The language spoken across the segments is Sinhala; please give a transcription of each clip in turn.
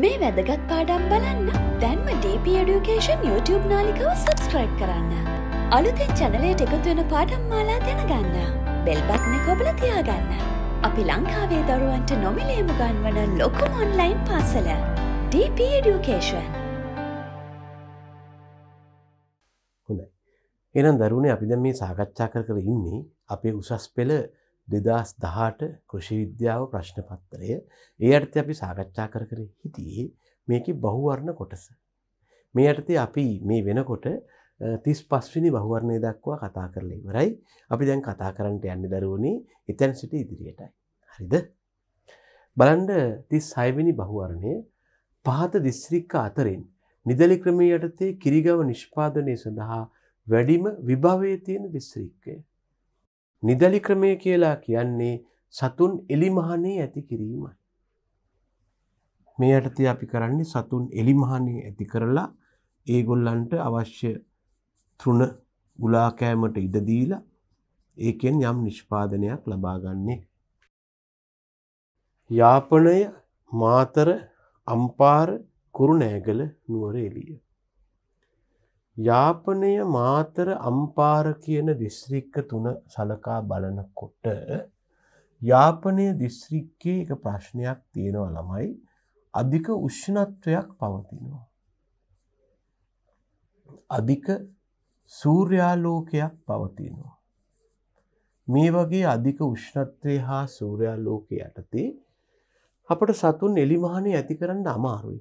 මේ වැදගත් පාඩම් බලන්න දැන්ම DP Education YouTube නාලිකව සබස්ක්‍රයිබ් කරන්න. අලුතෙන් චනලයට එකතුවෙන පාඩම් මාලා දැනගන්න. බෙල්බත්න කොබල තියාගන්න. අපි ලංකාවේ දරුවන්ට නොමිලේම ගන්වන ලොකුම ඔන්ලයින් පාසල. DP Education. හොඳයි. එනම් දරුණේ අපි දැන් මේ සාකච්ඡා කර කර ඉන්නේ අපේ උසස් පෙළ දෙදස් දහට කෘෂිවිද්‍යාව ප්‍රශ්න පත්තරය ඒ අර්ථ අපි සාකච්ඡා කර කර හිටියේ මේක බහුවර්ණ කොටස. මේ අයටති අපි මේ වෙනකොට තිස් පස්විනි බහුවරණය දක්වා කතා කරල ඉවරයි අපි දැන් කතා කරන්නට යන්න දරුවනේ එතැන් සිට ඉදිරියටයි. හරිද. බලන්ඩ තිස් සයිවිනි බහුවරණය පහත දිස්ත්‍රික්ක අතරින් නිදලි ක්‍රමයටතේ කිරිගව නිෂ්පාදනය සඳහා වැඩිම විභාවය තියෙන දිස්ත්‍රික්කය නිදලි ක්‍රමය කියලා කියන්නේ සතුන් එලිමහනේ ඇති කිරීමයි. මේ යටතේ අපි කරන්නේ සතුන් එලිමහනේ ඇති කරලා ඒගොල්ලන්ට අවශ්‍ය තෘණ ගුලාකෑමට ඉඩ දීලා ඒකෙන් යම් නිෂ්පාදනයක් ලබාගන්නේ. යාපනය මාතර අම්පාර කුරුණෑගල නුවර එළිය. යාපනය මාතර අම්පාර කියන දිස්ත්‍රික්ක තුන සලකා බලනකොට යාපනය දිස්ත්‍රික්කේ එක ප්‍රශ්නයක් තියෙනව ළමයි අධික උෂ්ණත්වයක් පවතිනවා. අධික සූර්යාලෝකයක් පවතිනවා. මේ වගේ අධික උෂ්ණත්වය හා සූර්යාලෝකය යටතේ අපට සතුන් එලිමහනේ ඇති කරන්න අමාරුයි.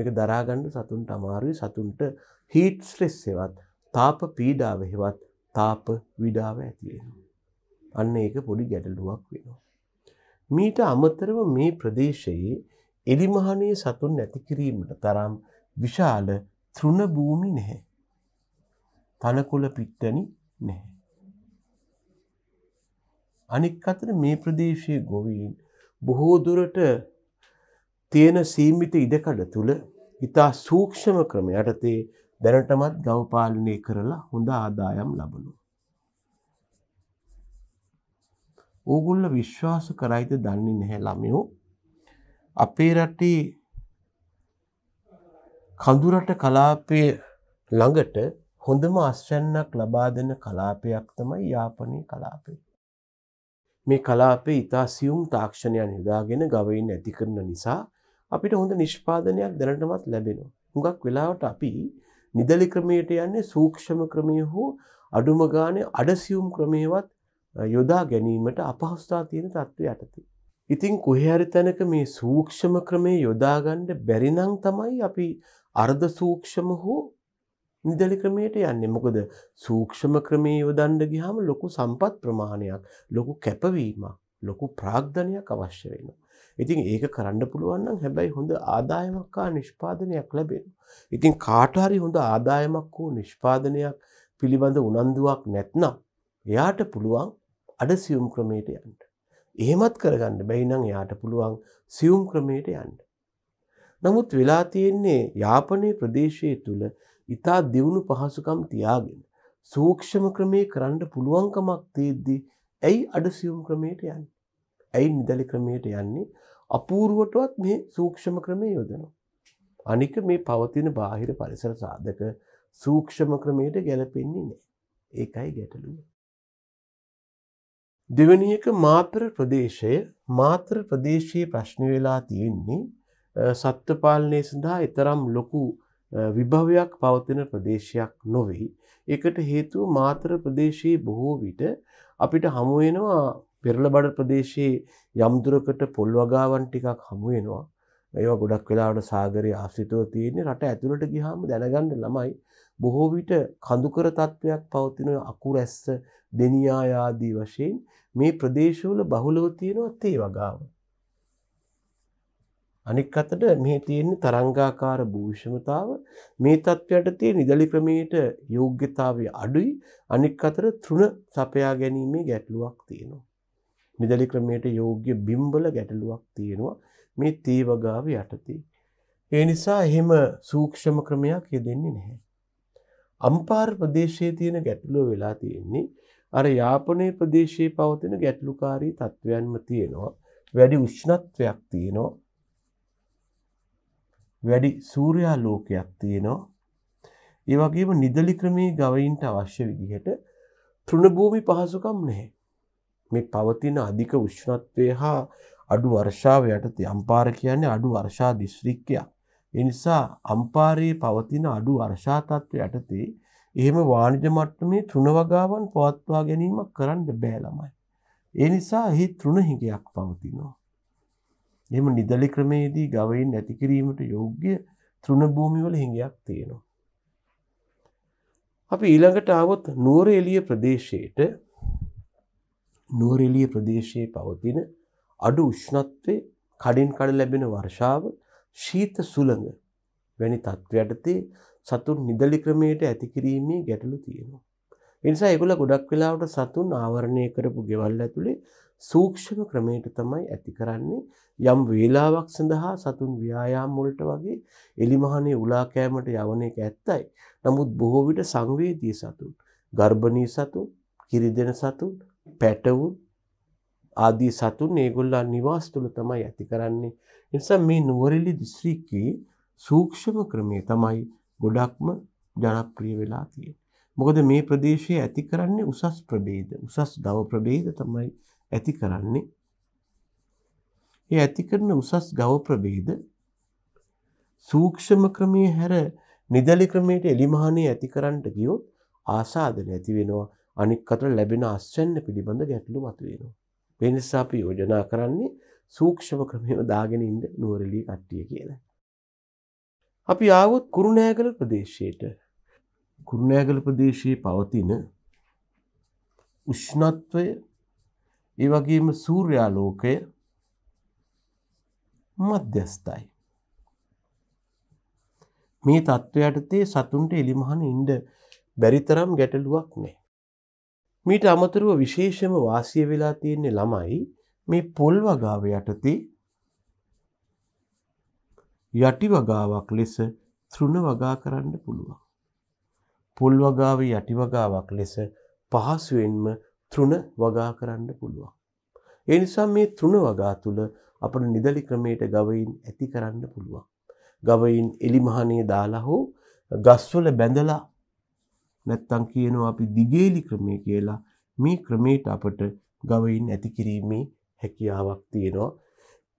මේක දරාගණ්ඩ සතුන්ට අමාරුයි සතුන්ට හීට් ස්ලෙස් එවත් තාප පීඩාව හෙවත් තාප විඩාව ඇතිවෙන. අන්න ඒක පොඩි ගැටලුවක් වෙනවා. මීට අමතරව මේ ප්‍රදේශයේ එලිමහනේ සතුන් නැතිකිරීමට තරම් විශාල තෘණභූමි නැහැ. තනකොළ පිට්ටනි නැහැ. අනෙක් අතර මේ ප්‍රදේශයේ ගොවීන් බොහෝදුරට තියෙන සීමිත ඉඩකඩ තුළ ඉතා සූක්ෂම ක්‍රම යටතේ දැනටමත් ගවපාලනය කරලා හොඳ ආදායම් ලබනු. ඕගුල්ල විශ්වාස කරයිද දන්නේ නැහැ ළමයෝ අපේ රටේ කඳුරට කලාපය ළඟට හොඳම අස්වැන්නක් ලබා දෙන කලාපයක් තමයි යාපනය කලාපය. මේ කලාපේ ඉතා සියුම් තාක්ෂණයන් හිදාගෙන ගවයින් ඇති කරන නිසා අපිට හොඳ නිෂ්පාදනයක් දැනටමත් ලැබෙනවා. හුඟක් වෙලාවට අපි නිදලි ක්‍රමයට යන්නේ සූක්ෂම ක්‍රමය හෝ අඩුම ගානේ අඩසියුම් ක්‍රමේවත් යොදා ගැනීමට අපහසුතා තියෙන තත්ත්වය යටතේ. ඉතින් කොහේරි තැනක මේ සූක්ෂම ක්‍රමේ යොදාගන්න බැරි නම් තමයි අපි අර්ධ සූක්ෂම හෝ නිදලි ක්‍රමයට යන්නේ. මොකද සූක්ෂම ක්‍රමේ යොදන්න ගියාම ලොකු සම්පත් ප්‍රමාණයක්, ලොකු කැපවීමක්, ලොකු ප්‍රාග්ධනයක් අවශ්‍ය වෙනවා. ඉතින් ඒක කරන්න පුළුවන්නම් හැබැයි හොඳ ආදායමක්කා නිෂ්පාදනයක් ලැබෙන. ඉතින් කාටහරි හොඳ ආදායමක් වූ නිෂ්පාදනයක් පිළිබඳ උනන්දුවක් නැත්නම් එයාට පුළුවන් අඩ සියුම් ක්‍රමයට යන්න. එහෙමත් කරගන්න බැයිනම් එයාට පුළුවන් සියුම් ක්‍රමයට යන්න. නමුත් වෙලා තියෙන්නේ යාපනයේ ප්‍රදේශය තුළ ඉතා දියුණු පහසුකම් තියාගෙන සූක්ෂම ක්‍රමේ කරන්න පුළුවන්කමක් තියද්දී ඇයි අඩ සියුම් ක්‍රමයට යන්න. ඇයි නිදලි ක්‍රමයට යන්නේ අපූර්ුවටවත් මේ සූක්ෂම ක්‍රමය යොදනවා. අනික මේ පවතින බාහිර පරිසර සාධක සූක්ෂම ක්‍රමයට ගැලපෙන්නේ නෑ. ඒකයි ගැටලුව. දෙවනියක මාතර ප්‍රදේශය මාතර ප්‍රදේශයේ ප්‍රශ්න වෙලා තියෙන්නේ සත්වපාලනය සඳහා එතරම් ලොකු විභවයක් පවතින ප්‍රදේශයක් නොවෙයි. එකට හේතුව මාතර ප්‍රදේශයේ බොහෝ විට අපිට හමුවෙනවා පෙරළබඩ ප්‍රදේශයේ යම්දුරකට පොල් වගාවන් ටිකක් හමු වෙනවා. ඒවා ගොඩක් වෙලාවට සාගරයේ ආශ්‍රිතව තියෙන්නේ රට ඇතුළට ගියාම දැනගන්න ළමයි බොහෝ විට කඳුකර තත්වයක් පවතින අකුරැස්ස දෙනියා ආදී වශයෙන් මේ ප්‍රදේශවල බහුලව තියෙනවා තේ වගාව. අනික් අතට මේ තියෙන තරංගාකාර භූෂමතාව මේ තත්ත්වයට තියෙන නිදලි ක්‍රමයට යෝග්‍යතාවය අඩුයි අනික් අතට තෘණ සපයා ගැනීමේ ගැටලුවක් තියෙනවා. නිදලි ක්‍රමයට යෝග්‍ය බිම්බල ගැටලුවක් තියෙනවා මේ තීවගාව යටතේ. ඒ නිසා එහෙම සූක්ෂම ක්‍රමයක් යෙදෙන්නේ නැහැ. අම්පාර ප්‍රදේශයේ තියෙන ගැටලුව වෙලා තියෙන්නේ අර යාපනයේ ප්‍රදේශයේ පවතින ගැටලුකාරී තත්ත්වයන්ම තියෙනවා. වැඩි උෂ්ණත්වයක් තියෙනවා. වැඩි සූර්යා ලෝකයක් තියෙනවා. ඒ වගේම නිදලි ක්‍රමයේ ගවයින්ට අවශ්‍ය විදිහට තෘණභූමි පහසුකම් නැහැ. මේ පවතින අධික උෂ්ණත්වය හා අඩු වර්ෂාව යටතේ අම්පාර කියන්නේ අඩු වර්ෂා දිස්ත්‍රික්කයක්. ඒ නිසා අම්පාරයේ පවතින අඩු වර්ෂා තත්ත්වය යටතේ එහෙම වාණිජ මට්ටමේ තෘණ වගාවන් පවත්වා ගැනීමක් කරන්න බෑ ළමයි. ඒ නිසා එහි තෘණ හිඟයක් පවතිනවා. එහෙම නිදලි ක්‍රමයේදී ගවයින් ඇති කිරීමට යෝග්‍ය තෘණ භූමිවල හිඟයක් තියෙනවා. අපි ඊළඟට આવොත් නුවරඑළිය ප්‍රදේශයේට නෝරෙලිය ප්‍රදේශයේ පවතින අඩු උෂ්ණත්වය කඩින් කඩ ලැබෙන වර්ෂාව ශීත සුළඟ වැනි තත්ත්වයටතේ සතුන් නිදලි ක්‍රමයට ඇතිකිරීමේ ගැටලු තියෙනවා. එනිසා එකුල ගොඩක් වෙලාවට සතුන් ආවරණය කරපු ගෙවල් ඇතුළේ සූක්ෂම ක්‍රමයට තමයි ඇති කරන්නේ යම් වේලාවක් සඳහා සතුන් ව්‍යයාම් මොලට වගේ එලිමහනේ උලාකෑමට යවන එක ඇත්තයි. නමුත් බොහෝ විට සංවේදී සතුන්, ගර්භණී සතුන්, කිරිදෙන සතුන්, පැටවුන් ආදී සතුන් ඒගොල්ලා නිවාස් තුළ තමයි ඇති කරන්නේ. නිසා මේ නුවරෙලි දිස්ත්‍රික්කයේ සූක්ෂම ක්‍රමය තමයි ගොඩක්ම ජනප්‍රිය වෙලා තියෙන්නේ. මොකද මේ ප්‍රදේශයේ ඇති කරන්නේ උසස් ප්‍රභේද, උසස් ගව ප්‍රභේද තමයි ඇති කරන්නේ. ඒ ඇති කරන උසස් ගව ප්‍රභේද සූක්ෂම ක්‍රමයේ හැර නිදලි ක්‍රමයට එලිමහනේ ඇති කරන්නට ගියොත් ආසාදන ඇති වෙනවා. අනික් අතට ලැබෙන අස්වැන්න පිළිබඳ ගැටලු මතුවෙනවා. මේ නිසා අපි යෝජනා කරන්නේ සූක්ෂම ක්‍රමයව දාගෙන ඉන්න නුවරඑළිය කට්ටිය කියලා. අපි ආවොත් කුරුණෑගල ප්‍රදේශයට. කුරුණෑගල ප්‍රදේශයේ පවතින උෂ්ණත්වය ඒ වගේම සූර්යාලෝකය මධ්‍යස්ථයි. මේ තත්ත්වයටතේ සතුන්ට එලිමහන ඉන්ඩ බැරිතරම් ගැටලුවක් නෑ. මීට අමතුරුව විශේෂම වාසිය වෙලා තියෙන්නේ ළමයි මේ පොල් වගාව යටතේ යටි වගාවක් ලෙස තෘණ වගා කරන්න පුළුවන්. පොල් වගාවේ යටි වගාවක් ලෙස පහසුවෙන්ම තෘණ වගා කරන්න පුළුවන්. ඒ නිසා මේ තෘණ වගා තුළ අපට නිදලි ක්‍රමයට ගවයින් ඇති කරන්න පුළුවන්. ගවයින් එලිමහනේ දාලා හෝ ගස්වල බැඳලා නැත්තම් කියනවා අපි දිගේලි ක්‍රමය කියලා මේ ක්‍රමයට අපට ගවයින් ඇති කිරීමේ හැකියාවක් තියෙනවා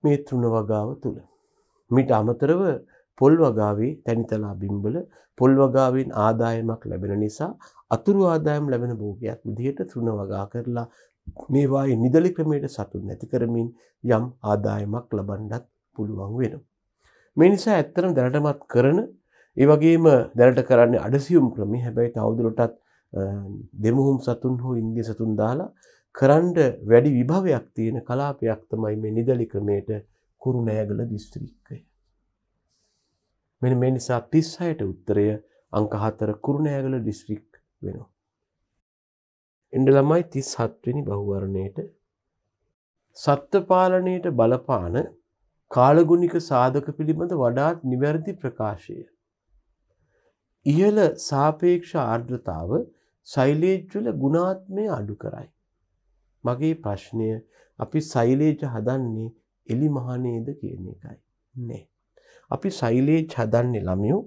මේ තෘණ වගාව තුල. මිට අමතරව පොල් වගාවේ තනිතලා බිම්බල පොල් වගාවෙන් ආදායමක් ලැබෙන නිසා අතුරු ආදායම් ලැබෙන භෝගයක් විදිහට තෘණ වගා කරලා මේවායේ නිදලි ක්‍රමයට සතුන් නැති කරමින් යම් ආදායමක් ලබන්නත් පුළුවන් වෙනවා. මේ නිසා ඇත්තටම දැනටමත් කරන ඒ වගේම දැනට කරන්න අඩසියුම් ක්‍රම හැබැයි තවදුරටත් දෙමුහුම් සතුන් හෝ ඉන්දිය සතුන් දාලා කරන්ඩ වැඩි විභවයක් තියෙන කලාපයක් තමයි මේ නිදලි ක්‍රමයට කුරුණෑගල දිස්ත්‍රික්කය. මෙන මේ නිසා තිස්සයට උත්තරය අංකහතර කුරුණෑගල දිස්ත්‍රික් වෙනවා. එඩ ළමයි තිස් හත්වනි බහුවරණයට සත්ත්වපාලනයට බලපාන කාලගුණික සාධක පිළිබඳ වඩාත් නිවැරදි ප්‍රකාශය ඉහළ සාපේක්ෂ ආර්ද්‍රතාව සෛලේජ්වල ගුණාත්මය අඩු කරයි. මගේ ප්‍රශ්නය අපි සෛලේජ හදන්නේ එලි මහනේද කියන එකයි. නෑ. අපි සෛලේජ් හදන්නේ ළමියෝ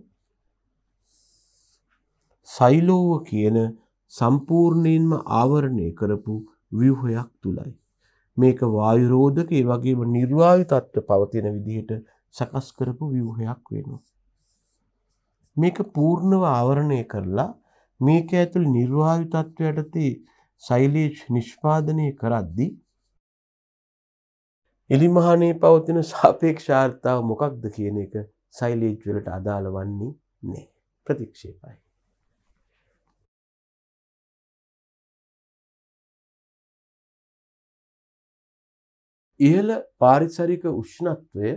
සයිලෝව කියන සම්පූර්ණයෙන්ම ආවරණය කරපු ව්‍යවහයක් තුළයි. මේක වායුරෝධකේ වගේම නිර්වායු තත්ත්ව පවතින විදිහට සකස් කරපු ව්‍යවහයක් වෙනවා. මේක පූර්ණව ආවරණය කරලා මේක ඇතුළ නිර්වාල් තත්ත්වයටති සයිලේජ් නිෂ්පාදනය කරද්දි එලිමහනේ පවතින සාපේක්ෂාර්ථාව මොකක්ද කියන එක සයිලේජ් වලට අදාළ වන්නේ නෑ ප්‍රතික්ෂේපයි. ඉහළ පාරිසරික උෂ්ණත්වය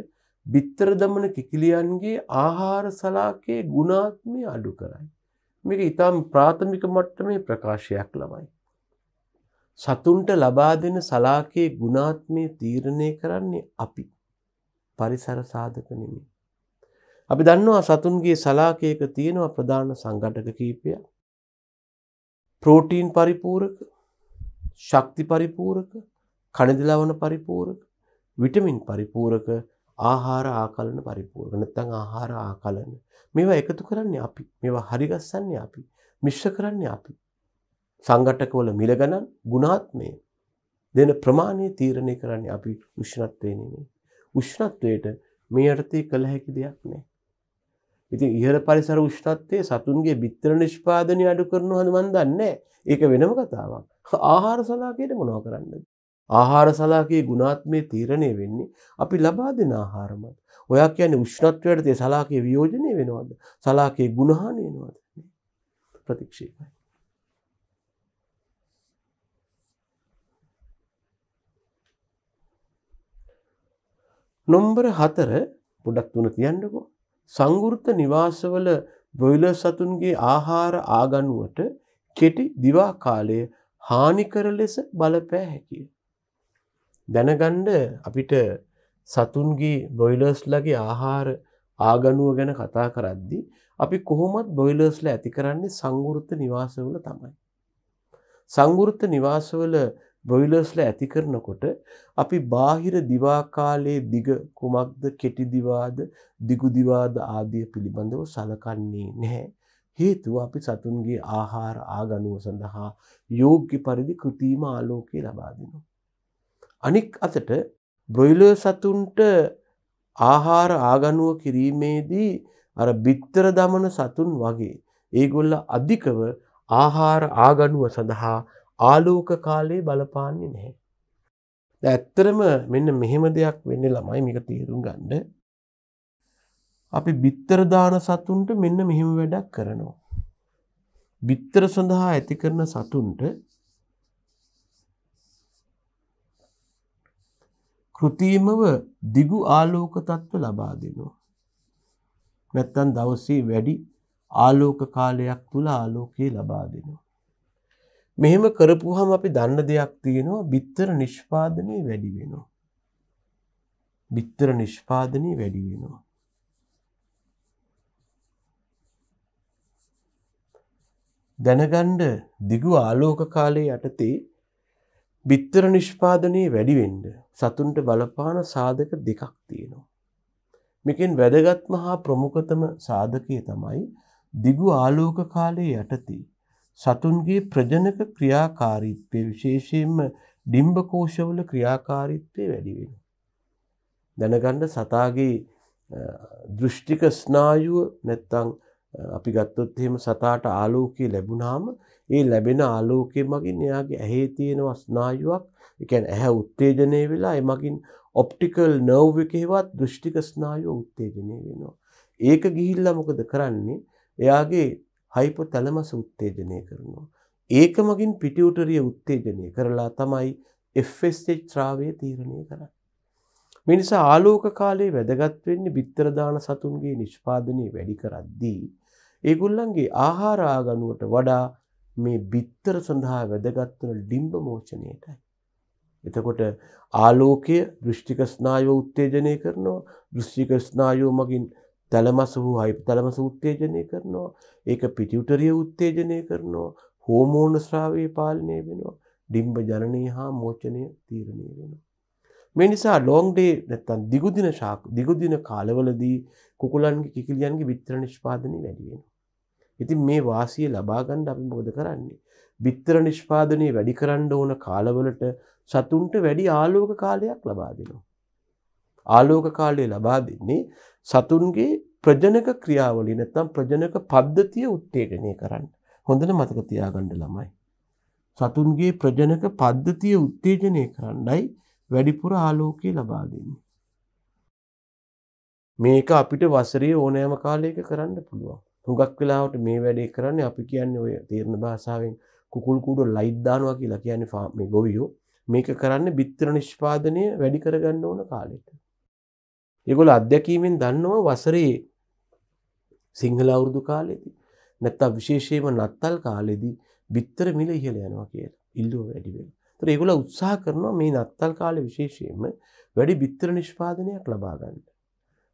බිත්තර දමන කිකිලියන්ගේ ආහාර සලාකයේ ගුණාත්මය අඩු කරයි. මේක ඉතාම් ප්‍රාථමික මට්ටමේ ප්‍රකාශයක් ළමයි. සතුන්ට ලබා දෙන සලාකයේ ගුණාත්මය තීරණය කරන්නේ අපි. පරිසර සාධක නෙමේ. අපි දන්නවා සතුන්ගේ සලාකයක තියෙනවා ප්‍රධාන සංගටක කීපයක්. ප්‍රෝටීන් පරිපූරක ශක්ති පරිපූරක කණදිලවන පරිපූරක විටමින් පරිපූරක ආහාර ආකලන පරිපූර්ණ නැත්නම් ආහාර ආකලන මේවා එකතු කරන්නේ අපි මේවා හරිගස්සන්නේ අපි මිශ්‍ර කරන්නේ අපි සංගටකවල මිල ගණන් ගුණාත්මය දෙන ප්‍රමාණය තීරණය කරන්නේ අපි උෂ්ණත්වය නෙමෙයි උෂ්ණත්වයට මේ යටතේ කළ හැකි දෙයක් නෑ ඉතින් ඉහළ පරිසර උෂ්ණත්වයේ සතුන්ගේ බිත්තර නිෂ්පාදනය අඩු කරනවා නම් මන් දන්නේ ඒක වෙනම කතාවක් ආහාර සලාකයට මොනව කරන්නද ආහාර සලාකයේ ගුණාත්මය තීරණය වෙන්නේ අපි ලබා දෙන ආහාරමත්. ඔයා කියන්නේ උෂ්ණත්වයට තේ සලාකයේ වියෝජනය වෙනවද? සලාකයේ ගුණහානි වෙනවද? ප්‍රතික්ෂේපයි. නොම්බර 4 පොඩක් තුන තියන්නකෝ. සංගෘත නිවාසවල බොයිලර් සතුන්ගේ ආහාර ආගනුවට කෙටි දිවා කාලය හානිකර ලෙස බලපෑ හැකියි. දැනගණ්ඩ අපිට සතුන්ගේ බොයිලර්ස්ලගේ ආහාර ආගනුව ගැන කතා කරද්දි අපි කොහොමත් බොයිලර්ස්ල ඇති කරන්නේ සංගෘත්ත නිවාසවල තමයි. සංගෘත්ත නිවාසවල බොයිලර්ස්ල ඇති කරනකොට අපි බාහිර දිවාකාලයේ දිග කුමක්ද කෙටිදිවාද දිගුදිවාද ආදිය පිළිබඳව සලකන්නේ නැහැ. හේතුව අපි සතුන්ගේ ආහාර ආගනුව සඳහා යෝග්‍ය පරිදි කෘතිීම ආලෝකයේ ලබාදිනවා. අනික් අතට බ්‍රොයිලර් සතුන්ට ආහාර ආගනුව කිරීමේදී අර බිත්තර දමන සතුන් වගේ ඒගොල්ල අධිකව ආහාර ආගනුව සඳහා ආලෝක කාලයේ බලපාන්නේ නැහැ. ඇත්තරම මෙන්න මෙහෙම දෙයක් වෙන්න ළමයි මේක තේරුම් ගණ්ඩ. අපි බිත්තරදාන සතුන්ට මෙන්න මෙහෙම වැඩක් කරනවා. බිත්තර සඳහා ඇති කරන සතුන්ට කෘතිමව දිගු ආලෝක තත්ත්ව ලබා දෙනවා. නැත්තම් දවසේ වැඩි ආලෝක කාලයක් තුල ආලෝකය ලබා දෙනවා. මෙහෙම කරපුවාම අපි දන්න දෙයක් තියෙනවා බිත්තර නිෂ්පාදනය වැඩි වෙනවා. බිත්තර නිෂ්පාදනය වැඩි වෙනවා. දැනගන්න දිගු ආලෝක කාලයේ යටතේ බිත්තර නිෂ්පාදනය වැඩිවෙන්ඩ සතුන්ට බලපාන සාධක දෙකක් තියෙනවා. මෙකෙන් වැදගත්ම හා ප්‍රමුඛතම සාධකය තමයි දිගු ආලෝක කාලයේ යටති සතුන්ගේ ප්‍රජනක ක්‍රියාකාරීත්වය විශේෂයෙන්ම ඩිම්බකෝෂවල ක්‍රියාකාරීත්වය වැඩිවෙන. දැනගණ්ඩ සතාගේ දෘෂ්ටික ස්නායුව නැත්තං අපි ගත්තොත් එහෙම සතාට ආලෝකයේ ලැබුණාම ඒ ලැබෙන ආලෝකය මගින් එයාගේ ඇහි තියෙන ස්නායුවක්, ඒ කියන්නේ ඇහැ උත්තේජනය වෙලා ඒ මගින් ඔප්ටිකල් නර්ව් එකේවත් දෘෂ්ටික ස්නායුව උත්තේජනය වෙනවා. ඒක ගිහිල්ලා මොකද කරන්නේ? එයාගේ හයිපොතැලමස් උත්තේජනය කරනවා. ඒක මගින් පිටියුටරිය උත්තේජනය කරලා තමයි FSH ත්‍රාවය තීරණය කරන්නේ. මේ නිසා ආලෝක කාලයේ වැදගත් වෙන්නේ බිත්තර දාන සතුන්ගේ නිෂ්පාදනය වැඩි කරද්දී ඒගොල්ලන්ගේ ආහාර ආගනුවට වඩා මේ බිත්තර සඳහා වැදගත් වන ඩිම්බ මෝචනයටයි. එතකොට ආලෝකය දෘෂ්ටික ස්නායුව උත්තේජනය කරනවා. දෘෂ්ටික ස්නායුව මගින් තලමස වූ හයිපොතලමස උත්තේජනය කරනවා. ඒක පිටියුටරිය උත්තේජනය කරනවා. හෝමෝන ස්‍රාවය පාලනය වෙනවා. ඩිම්බ ජනනය හා මෝචනය තීරණය වෙනවා. මේ නිසා ලෝං ඩේ නැත්තම් දිගු දින ශාක දිගු දින කාලවලදී කුකුලන්ගේ කිකිලියන්ගේ විතර නිෂ්පාදනය වැඩි වෙනවා. ඉතින් මේ වාසිය ලබාගන්න අපි මොකද කරන්නේ. බිත්තර නිෂ්පාදනය වැඩි කරන්න ඕන කාලවලට සතුන්ට වැඩි ආලෝක කාලයක් ලබා දෙනවා. ආලෝක කාලය ලබා දෙන්නේ සතුන්ගේ ප්‍රජනක ක්‍රියාවලින් නැත්නම් ප්‍රජනක පද්ධතිය උත්තේජනය කරන්න. හොඳට මතක තියාගන්න ළමයි. සතුන්ගේ ප්‍රජනක පද්ධතිය උත්තේජනය කරන්නයි වැඩිපුර ආලෝකය ලබා දෙන්නේ. මේක අපිට වසරේ ඕනෑම කාලයක කරන්න පුළුවන්. හුඟක් වෙලාවට මේ වැඩේ කරන්නේ අපි කියන්නේ ඔය තේරණ භාෂාවෙන් කුකුල් කුඩු ලයිට් දානවා කියලා කියන්නේ ෆාම් මේ ගොවියෝ මේක කරන්න බිත්තර නිෂ්පාදනය වැඩි කරගන්න ඕන කාලෙට. ඒගොල අධ්‍යැකීමෙන් දන්නවා වසරේ සිංහල අවුරුදු කාලෙදී නැත්තා විශේෂයම නත්තල් කාලෙදී බිත්තර මිල ඉහල යනවා කියලා ඉල්ලෝ වැඩිවෙල තර ඒගොල උත්සා කරනවා මේ නත්තල් කාල විශේෂයෙන්ම වැඩි බිත්තර නිෂ්පාදනයක් ලබාගන්න.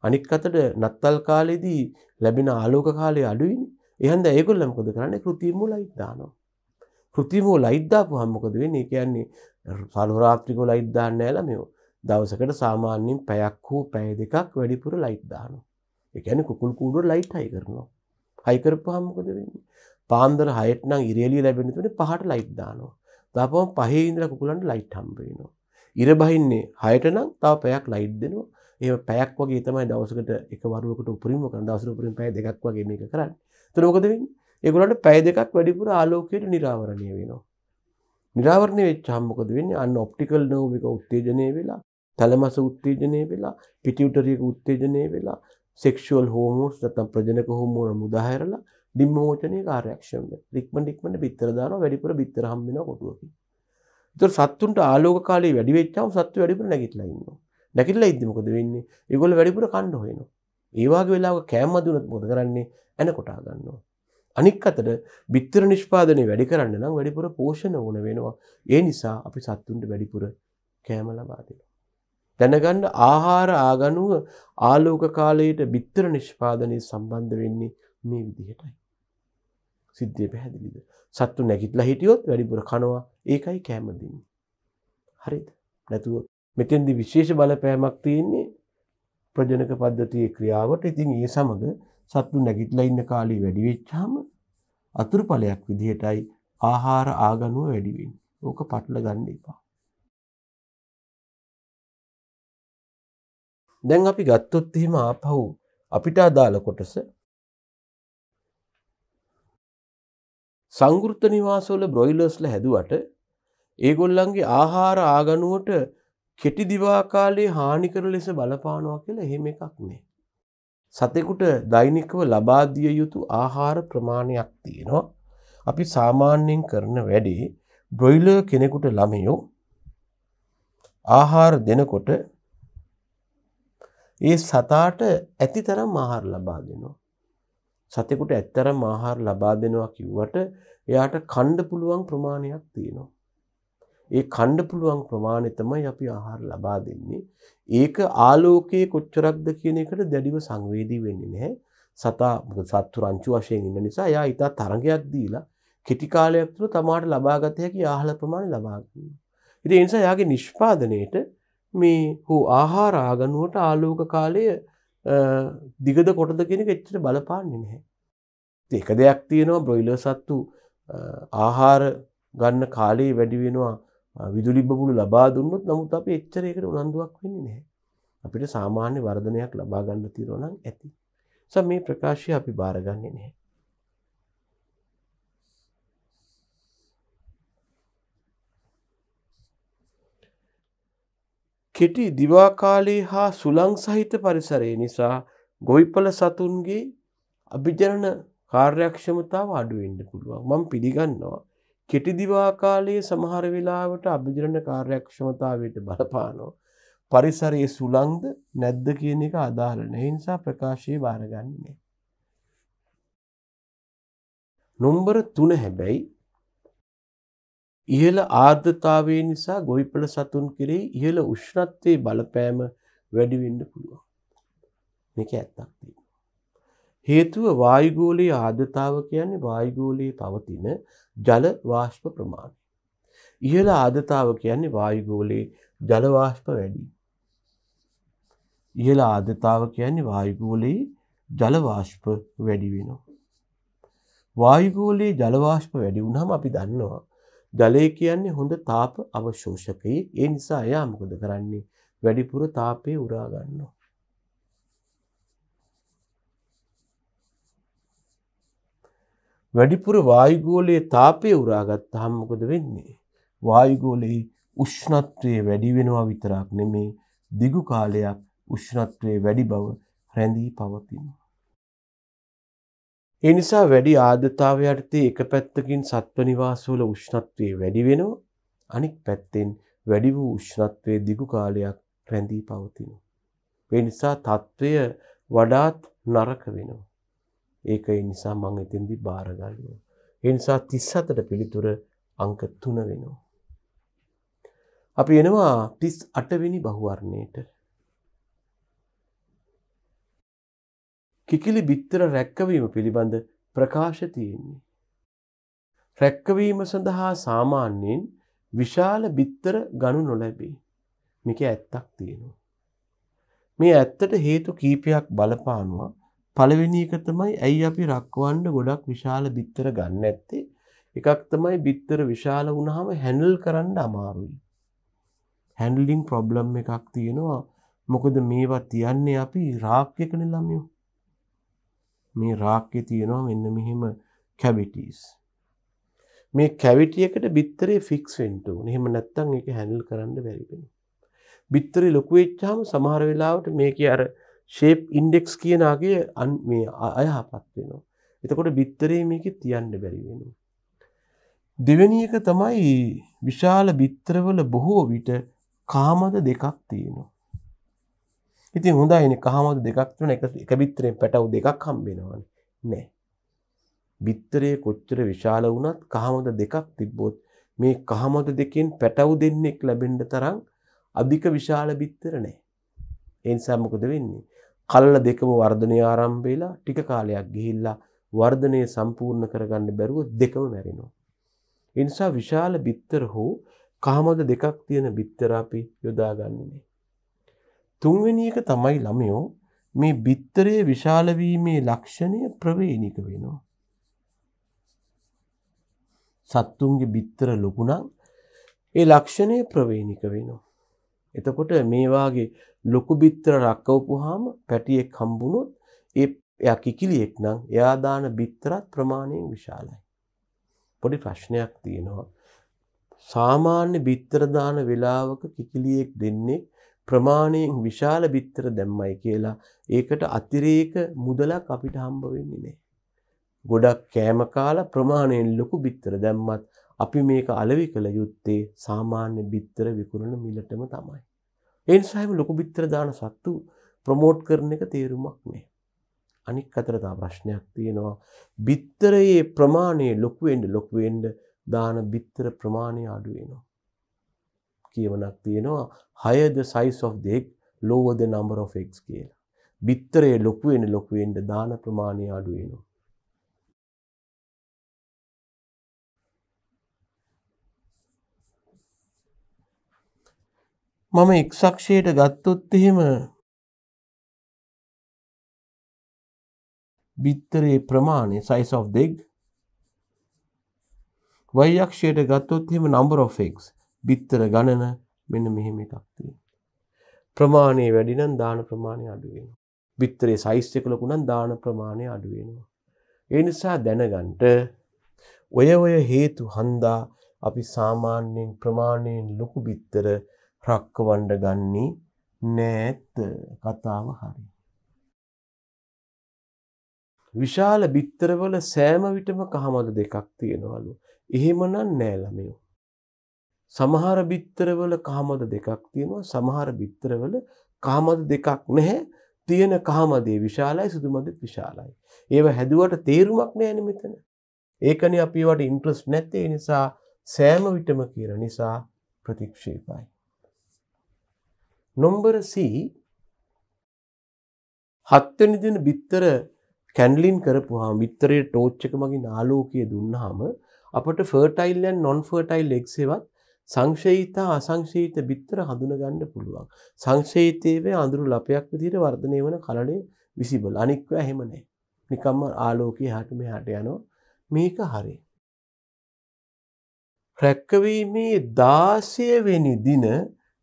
අනික් අතට නත්තල් කාලෙදී ලැබෙන ආලෝක කාලය අඩුයිනේ. එහෙනම් ඒගොල්ලෝ මොකද කරන්නේ? કૃතිම ලයිට් දානවා. કૃතිම ලයිට් දාපුවාම මොකද වෙන්නේ? කියන්නේ සාලු රාත්‍රිකෝ ලයිට් දාන්න නැහැලා මේව. දවසකට සාමාන්‍යයෙන් පැයක් හෝ පැය දෙකක් වැඩිපුර ලයිට් දානවා. ඒ කියන්නේ කුකුල් කූඩුව ලයිට් හයි කරනවා. හයි කරපුවාම මොකද වෙන්නේ? පාන්දර 6ට නම් ඉරේලිය ලැබෙන්න තුනේ 5ට ලයිට් දානවා. දාපුවම 5 ඉඳලා කුකුලන්ට ලයිට් හම්බ වෙනවා. ඉර බහින්නේ 6ට නම් තව පැයක් ලයිට් දෙනවා. ඒ පැයක් වගේ තමයි දවසකට එක වරුවකට උපරිම කරන දවසට උපරිම පැය දෙකක් වගේ මේක කරන්න. එතකොට මොකද වෙන්නේ? ඒගොල්ලන්ට පැය දෙකක් වැඩිපුර ආලෝකයට නිරාවරණය වෙනවා. නිරාවරණය වෙච්චාම මොකද වෙන්නේ? අන්න ඔප්ටිකල් නර්ව් එක උත්තේජනය වෙලා, තලමස උත්තේජනය වෙලා, පිටියුටරි එක උත්තේජනය වෙලා, සෙක්ෂුවල් හෝමෝස් නැත්නම් ප්‍රජනක හෝමෝන මුදාහැරලා ඩිම්මෝචනයේ කාර්යක්ෂම වෙනවා. ඉක්මන ඉක්මන බිත්තර දානවා, වැඩිපුර බිත්තර හම්බ වෙනවා කොටුවකින්. ඒතර සත්තුන්ට ආලෝක කාලේ වැඩි වෙච්චාම සත්තු වැඩිපුර නැගිටලා ඉන්නවා. නැකිල්ල ඉදමකොද වෙන්නේ ඒගොල වැඩිපුර කණ්ඩ හයනවා. ඒවාගේ වෙලා කෑම දුනත් මොද කරන්නේ ඇන කොටා ගන්නවා. අනික් අතට බිත්තර නිෂ්පාදනය වැඩි කරන්න නම් වැඩිපුර පෝෂණ ඕන වෙනවා ඒ නිසා අපි සත්තුන්ට වැඩිපුර කෑම ලබාදෙන. දැනගන්න ආහාර ආගනුව ආලෝක කාලයට බිත්තර නිෂ්පාදනය සම්බන්ධ වෙන්නේ මේ විදිහටයි. සිද්ධිය පැහැදිලිද සත්තු නැගිටලා හිටියොත් වැඩිපුර කනවා ඒකයි කෑමදින්න. හරිද නැතුව මෙතෙන්දි විශේෂ බලපෑමක් තියෙන්නේ ප්‍රජනක පද්ධතියේ ක්‍රියාවට ඉතින් ඒ සමඟ සත්තු නැගිටලා ඉන්න කාලේ වැඩි වෙච්චාම අතුරු ඵලයක් විදිහටයි ආහාර ආගනුව වැඩි වෙන්නේ. ඕක පටල ගන්න එපා. දැන් අපි ගත්තොත් එහෙම ආපහු අපිට අදාළ කොටස සංගෘත නිවාසවල බ්‍රොයිලර්ස්ලා හැදුවට ඒගොල්ලන්ගේ ආහාර ආගනුවට කෙටි දිවාකාලයේ හානිකර ලෙස බලපානවා කියලා එහෙම එකක් නෑ. සතෙකුට දෛනිකව ලබා දිය යුතු ආහාර ප්‍රමාණයක් තියෙනවා. අපි සාමාන්‍යයෙන් කරන වැඩේ බ්‍රොයිලර් කෙනෙකුට ළමයෝ ආහාර දෙනකොට ඒ සතාට ඇතිතරම් ආහාර ලබා දෙනවා. සතෙකුට ඇත්තරම් ආහාර ලබා දෙනවා කිව්වට එයාට කණ්ඩ පුළුවන් ප්‍රමාණයක් තියෙනවා. ඒ කණ්ඩ පුළුවන් ප්‍රමාණය තමයි අපි ආහාර ලබා දෙන්නේ. ඒක ආලෝකයේ කොච්චරක්ද කියන එකට දැඩිව සංවේදී වෙන්නේ නැහැ. සතා සත්තු රංචු වශයෙන් ඉන්න නිසා එයා ඊට තරඟයක් දීලා කෙටි කාලයක් තුළ තමාට ලබාගත හැකි ආහාර ප්‍රමාණය ලබා ගන්නවා. ඉතින් ඒ නිසා එයාගේ නිෂ්පාදනයේට මේ හෝ ආහාර ආගනුවට ආලෝක කාලය දිගද කොටද කෙනෙක් එච්චර බලපාන්නේ නැහැ. ඒක දෙයක් තියෙනවා බ්‍රොයිලර් සත්තු ආහාර ගන්න කාලේ වැඩි වෙනවා විදුලි බබුළු ලබා දුන්නොත් නමුත් අපි එච්චර ඒකට උනන්දුවක් වෙන්නේ නැහැ. අපිට සාමාන්‍ය වර්ධනයක් ලබා ගන්න තියෙනවා නම් ඇති. සම මේ ප්‍රකාශය අපි බාරගන්නේ නැහැ. කෙටි දිවා කාලයේ හා සුළං සහිත පරිසරය නිසා ගොවිපළ සතුන්ගේ අභිජනන කාර්යක්ෂමතාව අඩු වෙන්න පුළුවන්. මම පිළිගන්නවා. කෙටිදිවා කාලයේ සමහර වෙලාවට අභිජනන කාර්යක්ෂමතාවයට බලපානෝ. පරිසරයේ සුළංද නැද්ද කියන එක අදාළන නිසා ප්‍රකාශයේ භාරගන්නේ. නොම්බර තුන හැබැයි ඉහළ ආර්ධතාවය නිසා ගොවිපල සතුන් කෙරේ ඉහළ උෂ්ණත්වයේ බලපෑම වැඩිවෙන්න පුළුවන්. මේක ඇත්තක් තියෙනවා. හේතුව වායුගෝලයේ ආර්ද්‍රතාව කියන්නේ වායුගෝලයේ පවතින ජල වාෂ්ප ප්‍රමාණය. ඉහළ ආර්ද්‍රතාව කියන්නේ වායුගෝලයේ ජල වාෂ්ප වැඩි. ඉහළ ආර්ද්‍රතාව කියන්නේ වායුගෝලයේ ජල වාෂ්ප වැඩි වෙනවා. වායුගෝලයේ ජල වාෂ්ප වැඩි වුණාම අපි දන්නවා ජලය කියන්නේ හොඳ තාප අවශෝෂකයෙක්. ඒ නිසා එයා මොකද කරන්නේ? වැඩිපුර තාපය උරා ගන්නවා. වැඩිපුර වායුගෝලයේ තාපය උරාගත්තාම මොකද වෙන්නේ? වායුගෝලයේ උෂ්ණත්වය වැඩි වෙනවා විතරක් නෙමේ දිගු කාලයක් උෂ්ණත්වය වැඩි බව රැඳී පවතිනවා. ඒ නිසා වැඩි ආර්ද්‍රතාවය යටතේ එක පැත්තකින් සත්ව නිවාසවල උෂ්ණත්වය වැඩි වෙනවා අනික් පැත්තෙන් වැඩි වූ උෂ්ණත්වය දිගු කාලයක් රැඳී පවතිනවා. ඒ නිසා තත්ත්වය වඩාත් නරක වෙනවා. ඒක නිසා මං එතින්දි බාරගන්නවා. ඒ නිසා 37ට පිළිතුර අංක 3 වෙනවා. අපි එනවා 38 වෙනි බහුවර්ණයට. කිකිලි බිත්තර රැක්කවීම පිළිබඳ ප්‍රකාශ තියෙන්නේ. රැක්කවීම සඳහා සාමාන්‍යයෙන් විශාල බිත්තර ගනු නොලැබේ. මේක ඇත්තක් තියෙනවා. මේ ඇත්තට හේතු කීපයක් බලපානවා. පළවෙනි එක තමයි ඇයි අපි රක්වන්න ගොඩක් විශාල බිත්තර ගන්න ඇත්තේ එකක් තමයි බිත්තර විශාල වුණාම හැන්ඩල් කරන්න අමාරුයි. හැන්ඩලින් ප්‍රොබ්ලම් එකක් තියෙනවා. මොකද මේවා තියන්නේ අපි රාක්්‍යකන ළමයෝ. මේ රාක්්‍ය තියෙනවා මෙන්න මෙහෙම කැවිටස්. මේ කැවිටියකට බිත්තරේ ෆික්ස් වෙන්ටු එහෙම නැත්තං එක හැඳල් කරන්න බැරිපෙන. බිත්තරේ ලොකුවෙච්චාම සමහර වෙලාවට මේක අර ශේප් ඉන්ඩෙක්ස් කියනාගේ අන් මේ අයහපත් වෙනවා. එතකොට බිත්තරේ මේක තියන්න බැරි වෙනවා. දෙවැනි එක තමයි විශාල බිත්තරවල බොහෝ විට කාමද දෙකක් තියෙනවා. ඉතින් හොඳයිනේ කාමද දෙකක් තුන එක එක බිත්තරෙන් පැටව දෙකක් හම්බෙනවනේ. නෑ. බිත්තරයේ කොච්චර විශාල වුණත් කාමද දෙකක් තිබ්බොත් මේ කහමොත දෙකෙන් පැටව් දෙන්නෙක් ලැබෙන්ඩ තරම් අධික විශාල බිත්තර නෑ. එනිසා මොකද වෙන්නේ. කලල දෙකම වර්ධනය ආරම්භ වෙලා ටික කාලයක් ගිහිල්ලා වර්ධනය සම්පූර්ණ කරගන්න බැරුව දෙකම මැරෙනවා. ඒ නිසා විශාල බිත්තර හෝ කාමද දෙකක් තියෙන බිත්තර අපි යොදාගන්නේ නේ. තුන්වෙනි එක තමයි ළමයෝ මේ බිත්තරයේ විශාල වීමේ ලක්ෂණය ප්‍රවේණික වෙනවා. සත්තුන්ගේ බිත්තර ලොකු නම් ඒ ලක්ෂණය ප්‍රවේණික වෙනවා. එතකොට මේ වාගේ ලොකු බිත්තර රක්කවපුවාම පැටියෙක් හම්බුනොත් ඒ එයා කිකිලියෙක් නම් එයා දාන බිත්තරත් ප්‍රමාණයෙන් විශාලයි. පොඩි ප්‍රශ්නයක් තියෙනවා. සාමාන්‍ය බිත්තර දාන වෙලාවක කිකිලියෙක් දෙන්නේ ප්‍රමාණයෙන් විශාල බිත්තර දැම්මයි කියලා ඒකට අතිරේක මුදලක් අපිට හම්බ වෙන්නේ නැහැ. ගොඩක් කෑම කාලා ප්‍රමාණයෙන් ලොකු බිත්තර දැම්මත් අපි මේක අලෙවි කළ යුත්තේ සාමාන්‍ය බිත්තර විකුණන මිලටම තමයි. ඒ නිසා මේ ලොකු බිත්තර දාන සත්තු ප්‍රොමෝට් කරන එක තේරුමක් නෑ. අනික් අතට තව ප්‍රශ්නයක් තියෙනවා. බිත්තරයේ ප්‍රමාණය ලොකු වෙන්න ලොකු වෙන්න දාන බිත්තර ප්‍රමාණය අඩු වෙනවා. කියවනක් තියෙනවා higher the size of the egg lower the number of eggs කියලා. බිත්තරයේ ලොකු වෙන ලොකු වෙන්න දාන ප්‍රමාණය අඩු වෙනවා. මම එක්සක්ෂයට ගත්තොත් එහෙම බිත්තරයේ ප්‍රමාණය size of the egg y අක්ෂයට ගත්තොත් එහෙම number of eggs බිත්තර ගණන මෙන්න මෙහෙම එකක් තියෙනවා ප්‍රමාණය වැඩි නම් දාන ප්‍රමාණය අඩු වෙනවා බිත්තරයේ size එක ලොකු නම් දාන ප්‍රමාණය අඩු වෙනවා ඒ නිසා දැනගන්න ඔය ඔය හේතු හන්දා අපි සාමාන්‍යයෙන් ප්‍රමාණයෙන් ලොකු බිත්තර රක්කවණ්ඩ ගන්නේ නෑත් කතාව හරි. විශාල බිත්තරවල සෑම විටම කහමද දෙකක් තියෙනවලු. එහෙමනම් නෑ ළමයෝ. සමහර බිත්තරවල කහමද දෙකක් තියෙනවා සමහර බිත්තරවල කහමද දෙකක් නැහැ. තියෙන කහමදේ විශාලයි සුදුමදත් විශාලයි. ඒව හැදුවට තේරුමක් නෑන මෙතන. ඒකනි අපිවට ඉන්ට්‍රස් නැත්තේ නිසා සෑම විටම කියන නිසා ප්‍රතික්ෂේපයි. නොම්බර C හත්වනි දෙන බිත්තර කැන්ඩලින් කරපුහා මිත්තරය ටෝච්චක මගින් ආලෝකය දුන්නහම අපට ෆර්ටයිල්ලන් නොන් ෆර්ටයිල් එක්සේවත් සංශයීතා අසංශීත බිත්තර හඳුනගන්න පුළුවන් සංශේතයවේ අඳුරු ලපයක් විදිර වර්ධනය වන කලඩේ විසිබල අනික්ව ඇහෙමනෑ නිකම්ම ආලෝකය හටම හට යනෝ මේක හරි. රැක්කවීමේ දාසය වෙනි දින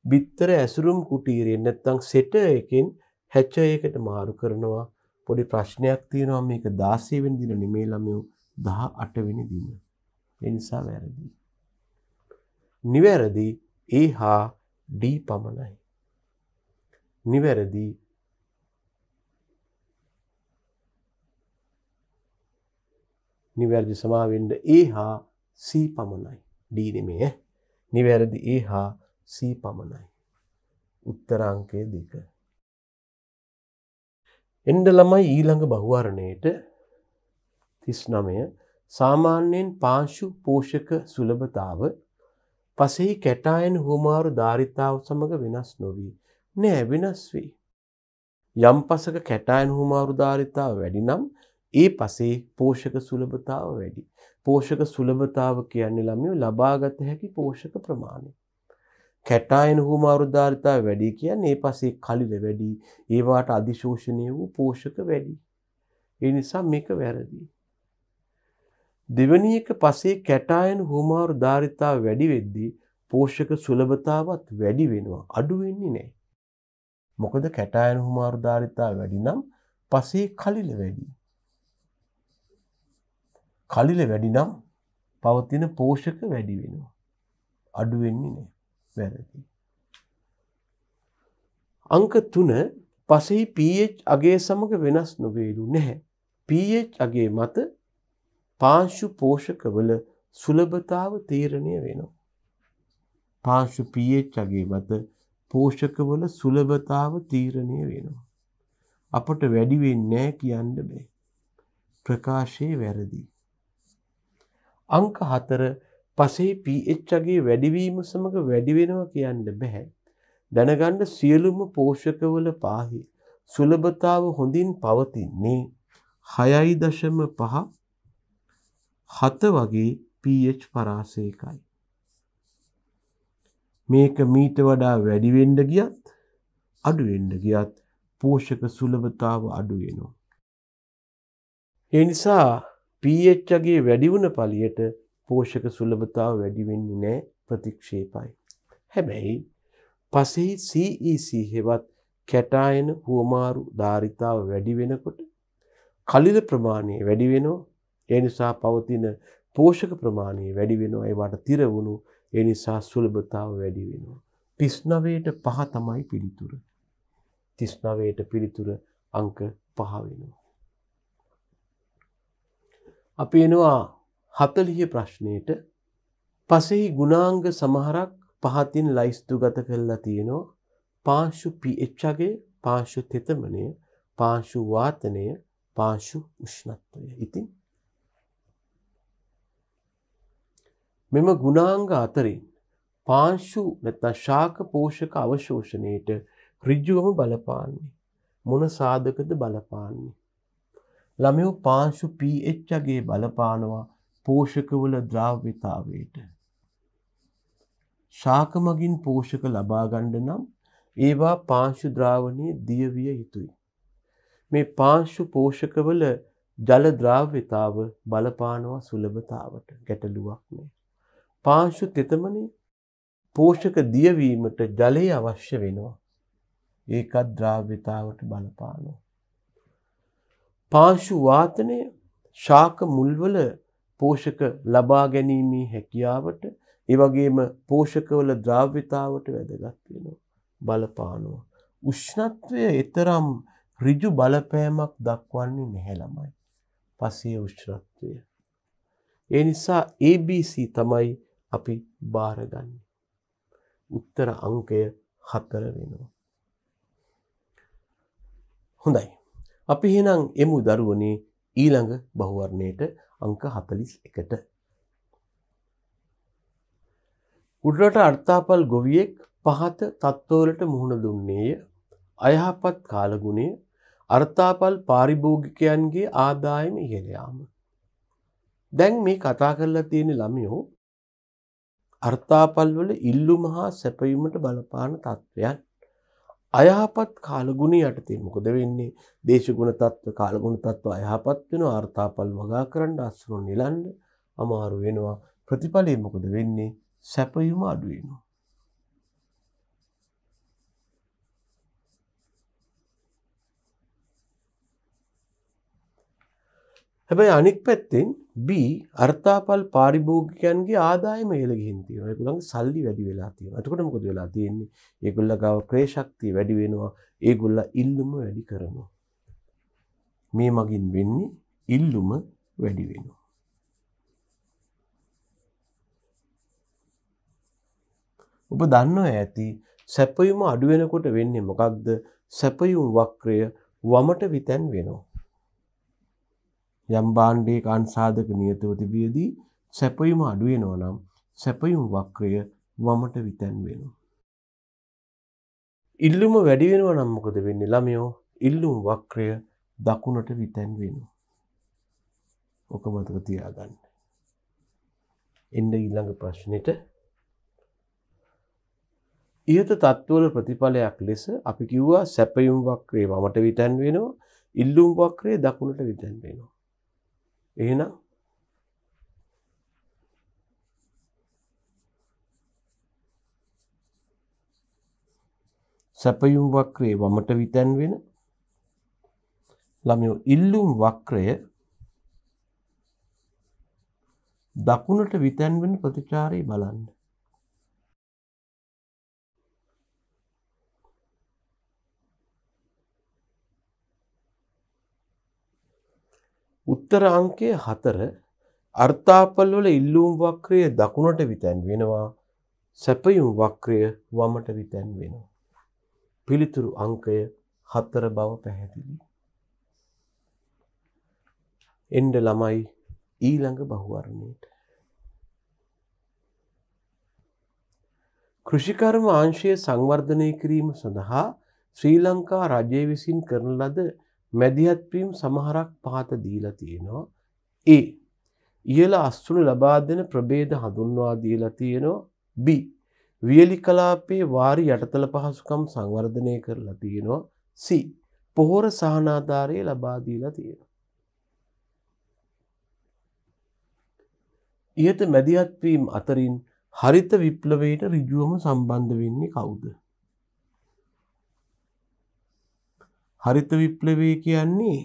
බිත්තර ඇසුරුම් කුටීරෙන් නැත්තං සෙට එකෙන් හැච්චයකට මාරු කරනවා පොඩි ප්‍රශ්නයක් තියෙනවා මේක දාසේවෙන් දින නෙමේ ළමයෝ දහ අටවෙනි දින. එනිසා වැරදි. නිවැරදි ඒ හා ඩී පමණයි. නිවැරදි නිවැරදි සමාවෙන්ඩ ඒ හා සී පමණයි ඩීනෙමේ නිවැරදි ඒ හා සී පමණයි. උත්තරංකය දෙක. එන්ඩ ළමයි ඊළඟ බහුවරණයට තිස් නමය සාමාන්‍යයෙන් පාංශු පෝෂක සුලභතාව පසෙහි කැටායන හෝමාරු ධාරිතාව සමඟ වෙනස් නොවී නෑ වෙනස් වී. යම් පසක කැටායන හුමාරු ධාරිතාව වැඩි නම් ඒ පසේ පෝෂක සුලභතාව වැඩි. පෝෂක සුලභතාව කියන්නේ ළමියෝ ලබාගත හැකි පෝෂක ප්‍රමාණය. කැටායන හුමාරුධාරිතා වැඩි කියන්නේ ඒ පස්සේ කලිල වැඩි ඒවාට අධිශෝෂණය වූ පෝෂක වැඩි. ඒ නිසා මේක වැරදි. දෙවැනි එක පස්සේ කැටායන හුමාරුධාරිතා වැඩි වෙද්දී පෝෂක සුලභතාවත් වැඩි වෙනවා අඩු වෙන්නේ නැහැ. මොකද කැටායන හුමාරුධාරිතා වැඩි නම් පසේ කලිල වැඩි. කලිල වැඩි නම් පවතින පෝෂක වැඩි වෙනවා. අඩුවෙන්නේ නෑ. වැරදි. අංක 3 පසෙහි pH අගය සමග වෙනස් නොවේලු නැහැ. pH අගය මත පාංශු පෝෂකවල සුලභතාව තීරණය වෙනවා. පාංශු pH අගය මත පෝෂකවල සුලභතාව තීරණය වෙනවා. අපට වැඩි වෙන්නේ කියන්න බෑ. ප්‍රකාශයේ වැරදි. අංක 4 පසේ පHගේ වැඩිවීම සමඟ වැඩිවෙනවා කියන්න බැහැ. දැනගණ්ඩ සියලුම පෝෂකවල පාහි සුලභතාව හොඳින් පවතින්නේ හයයි දශම පහ හත වගේ පH පරාසයකයි. මේක මීට වඩා වැඩිවෙන්ඩ ගියත් අඩුවෙන්ඩ ගියත් පෝෂක සුලභතාව අඩුවෙනවා. එනිසා පHගේ වැඩිවුණ පලියට පෝෂක සුලභතාව වැඩි වෙන්නේ නැහැ ප්‍රතික්ෂේපයි. හැබැයි පසෙහි CEC හෙවත් කැටායන හුවමාරු ධාරිතාව වැඩි වෙනකොට කලිල ප්‍රමාණය වැඩි වෙනවා. ඒ නිසා පවතින පෝෂක ප්‍රමාණය වැඩි වෙනවා. ඒවට තිර වුණු ඒ නිසා සුලභතාව වැඩි වෙනවා. 39ට 5 තමයි පිළිතුර. 39ට පිළිතුර අංක 5 වෙනවා. අපි එනවා හතලිය ප්‍රශ්නයට පසෙහි ගුණාංග සමහරක් පහතින් ලයිස්තු ගත කරලා තියෙනවා පාංශු පිච්චගේ පාංශු තෙතමනය පාංශු වාතනය පාංශු උෂ්ණත්වය ඉතින් මෙම ගුණාංග අතරින් පාංශු නැත ශාක පෝෂක අවශෝෂණයට රිජ්ජුවම බලපාන්නේ මොන සාධකද බලපාන්නේ ළමයෝ පාංශු පච්චගේ බලපානවා පෝෂකවල ද්‍රාව්‍යතාවයට. ශාකමගින් පෝෂක ලබාගණ්ඩ නම් ඒවා පාංශු ද්‍රාවණය දියවිය යුතුයි. මේ පාංශු පෝෂකවල ජල ද්‍රාව්‍යතාව බලපානවා සුලභතාවට ගැටලුවක් නෑ. පාංශු තෙතමනේ පෝෂක දියවීමට ජලය අවශ්‍ය වෙනවා. ඒකත් ද්‍රාව්‍යතාවට බලපානවා. පාංශු වාතනය ශාක මුල්වල පෝෂක ලබා ගැනීමේ හැකියාවට ඒ වගේම පෝෂකවල ද්‍රාව්‍යතාවට වැදගත් වෙනවා බලපානවා. උෂ්ණත්වය ඊතරම් ඍජු බලපෑමක් දක්වන්නේ නැහැ ළමයි. පසේ උෂ්ණත්වය. ඒ නිසා ABC තමයි අපි බාරගන්නේ. උත්තර අංකය 4 වෙනවා. හොඳයි. අපි එහෙනම් එමු දරුවනේ ඊළඟ බහුවර්ණයට අංක 41ට. උඩරට අර්ථාපල් ගොවියෙක් පහත තත්ත්වවලට මුහුණ දුන්නේය. අයහපත් කාලගුණය අර්ථාපල් පාරිභෝගිකයන්ගේ ආදායම ඉහළයාම. දැන් මේ කතා කරලා තියෙන ළමියෝ අර්ථාපල්වල ඉල්ලුම හා සැපයීමට බලපාන තත්ත්වයන් අයහපත් කාලගුණේ යටතේ මොකද වෙන්නේ දේශගුණ තත්ත්ව කාලගුණ තත්ත්ව අයහපත් වෙන අර්ථාපල් වගා කරන්න අසුරු නිලන්න අමාරු වෙනවා ප්‍රතිඵලය මොකද වෙන්නේ සැපයුම අඩු වෙනවා හැබැයි අනික් පැත්තෙන් B අර්තාපල් පාරිභෝගිකයන්ගේ ආදායම ඉහළ ගිහින් තියෙනවා. ඒගොල්ලන්ගේ සල්ලි වැඩි වෙලා තියෙනවා. එතකොට මොකද වෙලා තියෙන්නේ? ඒගොල්ල ගාව ක්‍රය ශක්තිය වැඩි වෙනවා. ඒගොල්ල ඉල්ලුම වැඩි කරනවා. මේ මගින් වෙන්නේ ඉල්ලුම වැඩි වෙනවා. ඔබ දන්නව ඇති සැපයුම අඩු වෙනකොට වෙන්නේ මොකක්ද? සැපයුම් වක්‍රය වමට විතැන් වෙනවා. යම් භාණ්ඩයක අන්සාධක නියතව තිබියදී සැපයුම අඩුවෙනවා නම් සැපයුම් වක්‍රය වමට විතැන් වෙනවා. ඉල්ලුම වැඩි වෙනවා නම් මොකද වෙන්නේ ළමයෝ ඉල්ලුම් වක්‍රය දකුණට විතැන් වෙනවා. ඔක මතක තියාගන්න. එන්න ඊළඟ ප්‍රශ්නෙට ඉහත තත්ත්වල ප්‍රතිඵලයක් ලෙස අපි කිව්වා සැපයුම් වක්‍රේ වමට විතැන් වෙනවා ඉල්ලුම් වක්‍රේ දකුණට විතැන් වෙනවා එහෙනම් සැපයුම් වක්‍රයේ වමට විතැන් වෙන ළමයෝ ඉල්ලුම් වක්‍රය දකුණට විතැන් වෙන ප්‍රතිචාරය බලන්න උත්තර අංකය හතර අර්ථාපල්වල ඉල්ලූම් වක්‍රය දකුණට විතැන් වෙනවා සැපයුම් වක්‍රය වමට විතැන් වෙනවා. පිළිතුරු අංකය හත්තර බව පැහැදිලි. එන්ඩ ළමයි ඊළඟ බහුවරණයට. කෘෂිකර්ම අංශය සංවර්ධනය කිරීම සඳහා ශ්‍රී ලංකා රජය විසින් කරන ලද මැදිහත් වීම සමහරක් පහත දීලා තියෙනවා. A. ඉහළ අස්තුළු ලබා දෙන ප්‍රභේද හඳුන්වා දීලා තියෙනවා. B. වියලි කලාපයේ වාරි යටතල පහසුකම් සංවර්ධනය කරලා තියෙනවා. C. පොහොර සහනාධාරය ලබා දීලා තියෙනවා. ඉහත මැදිහත්වීම් අතරින් හරිත විප්ලවයට ඍජුවම සම්බන්ධ වෙන්නේ කවුද? හරිත විප්ලවය කියන්නේ